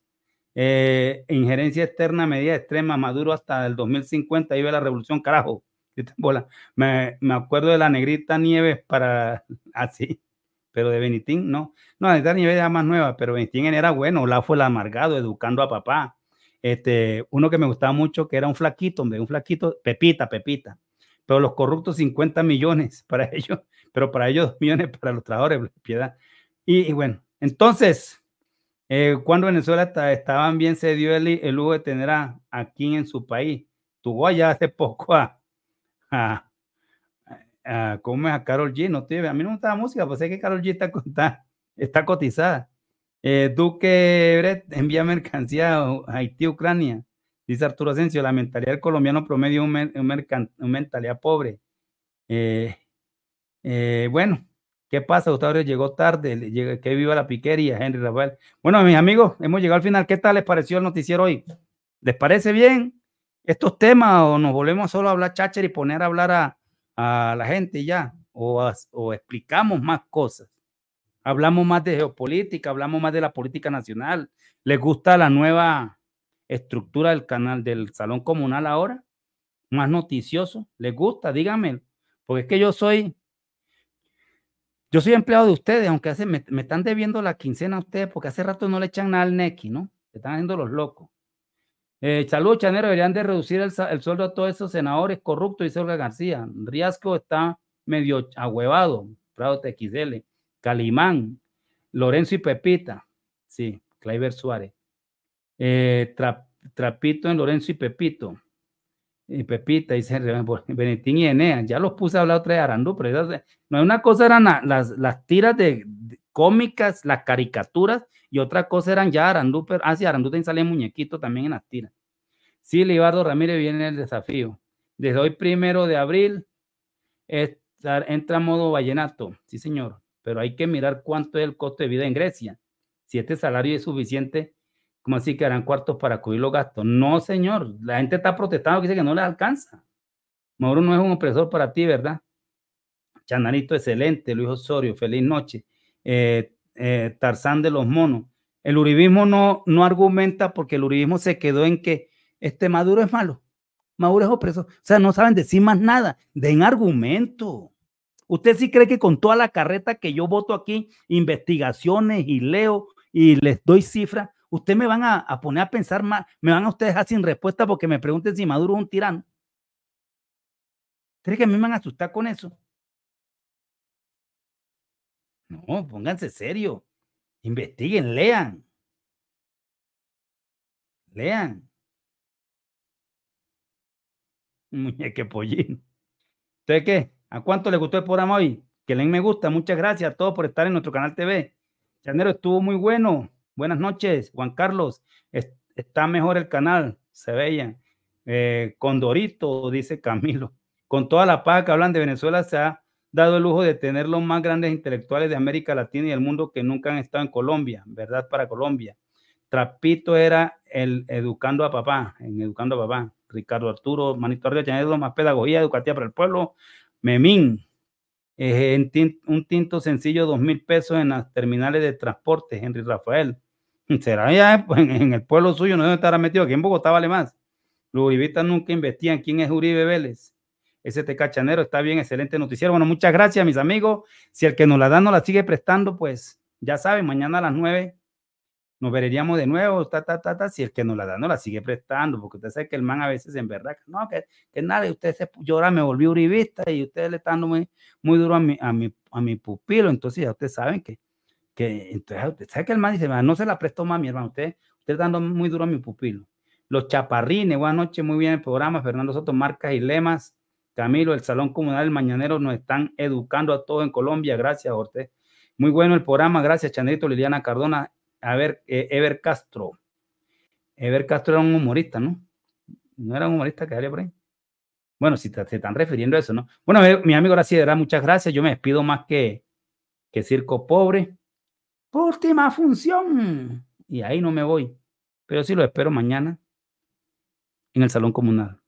Eh, injerencia externa, medida extrema, Maduro hasta el 2050, ahí ve la revolución, carajo. Me, me acuerdo de la negrita Nieves para así, ah, pero de Benitín no. No, la negrita Nieves era más nueva, pero Benitín era bueno, la fue el amargado, educando a papá. Este, uno que me gustaba mucho, que era un flaquito, hombre, un flaquito, Pepita, Pepita. Pero los corruptos 50 millones para ellos pero para ellos dos millones para los trabajadores, piedad. Y, bueno, entonces, eh, cuando Venezuela estaban bien, se dio el, el, lujo de tener a, en su país. Tuvo allá hace poco a, a, ¿cómo es? a Carol G. No te, a mí no me gusta música, pues sé que Carol G está, está, cotizada. Eh, Duque Brett envía mercancía a Haití, Ucrania. Dice Arturo Asensio, la mentalidad del colombiano promedio es una mentalidad pobre. Eh, eh, bueno, ¿qué pasa? Gustavo llegó tarde, que viva la piquería, Henry Rafael. Bueno, mis amigos, hemos llegado al final. ¿Qué tal les pareció el noticiero hoy? ¿Les parece bien estos temas o nos volvemos solo a hablar chácher y poner a hablar a, la gente ya? O, o explicamos más cosas. Hablamos más de geopolítica, hablamos más de la política nacional. ¿Les gusta la nueva estructura del canal del Salón Comunal ahora? Más noticioso. ¿Les gusta? Díganme. Porque es que yo soy yo soy empleado de ustedes, aunque hace, me, están debiendo la quincena a ustedes porque hace rato no le echan nada al Neki, ¿no? Se están haciendo los locos. Eh, saludos, Chanero, deberían de reducir el, sueldo a todos esos senadores corruptos, dice Olga García. Riasco está medio ahuevado, Prado TXL, Calimán, Lorenzo y Pepita, sí, Claiber Suárez. Eh, trapito en Lorenzo y Pepito y Pepita y Benetín y Enea. Ya los puse a hablar otra vez Arandú, pero eh, una cosa eran las, las tiras de, cómicas, las caricaturas, y otra cosa eran ya Arandú, ah, sí, Arandú también muñequito también en las tiras. Sí, Libardo Ramírez viene el desafío. Desde hoy primero de abril estar, entra modo vallenato, sí señor, pero hay que mirar cuánto es el costo de vida en Grecia. Si este salario es suficiente ¿Cómo así que harán cuartos para cubrir los gastos? No, señor. La gente está protestando dice que no les alcanza. Maduro no es un opresor para ti, ¿verdad? Chanarito, excelente. Luis Osorio, feliz noche. Eh, eh, Tarzán de los Monos. El uribismo no, no argumenta porque el uribismo se quedó en que este Maduro es malo. Maduro es opresor. O sea, no saben decir más nada. Den argumento. ¿Usted sí cree que con toda la carreta que yo voto aquí, investigaciones y leo y les doy cifras, Ustedes me van a, poner a pensar más, me van a ustedes dejar sin respuesta porque me pregunten si Maduro es un tirano. ¿Ustedes que a mí me van a asustar con eso? No, pónganse serio. Investiguen, lean. Lean. Muñeque pollín. ¿Ustedes qué? ¿A cuánto les gustó el programa hoy? Que leen me gusta. Muchas gracias a todos por estar en nuestro canal TV. Chanero, estuvo muy bueno. Buenas noches, Juan Carlos. está mejor el canal, se veía. Eh, Condorito, dice Camilo. Con toda la paz que hablan de Venezuela, se ha dado el lujo de tener los más grandes intelectuales de América Latina y del mundo que nunca han estado en Colombia, ¿verdad? Para Colombia. Trapito era el educando a papá, en educando a papá. Ricardo Arturo, Manito Arriba, Chanedo, más pedagogía educativa para el pueblo. Memín, eh, un tinto sencillo, dos mil pesos en las terminales de transporte, Henry Rafael. será ya eh, pues, en el pueblo suyo, no debe estar metido. Aquí en Bogotá vale más. Los uribistas nunca investían quién es Uribe Vélez. Ese cachanero está bien, excelente noticiero. Bueno, muchas gracias, mis amigos. Si el que nos la da no la sigue prestando, pues ya saben, mañana a las 9 nos veríamos de nuevo. Si el que nos la da no la sigue prestando, porque usted sabe que el man a veces en verdad, no, que, que nadie usted se llora, me volví uribista y usted le está dando muy, duro a mi, a mi, a mi pupilo. Entonces ya ustedes saben que que entonces ah, que el man dice, no se la prestó más, mi hermano, usted, usted dando muy duro a mi pupilo. Los chaparrines, buenas noches, muy bien el programa, Fernando Soto, Marcas y Lemas, Camilo, el Salón Comunal, el Mañanero, nos están educando a todos en Colombia, gracias, usted. Muy bueno el programa, gracias, Chandrito Liliana Cardona, a ver, eh, Ever Castro. Ever Castro era un humorista, ¿no? No era un humorista que había por ahí. Bueno, si se están refiriendo a eso, ¿no? Bueno, mi amigo, ahora sí, muchas gracias. Yo me despido más que, que Circo Pobre por última función. Y ahí no me voy, pero sí lo espero mañana en el Salón Comunal.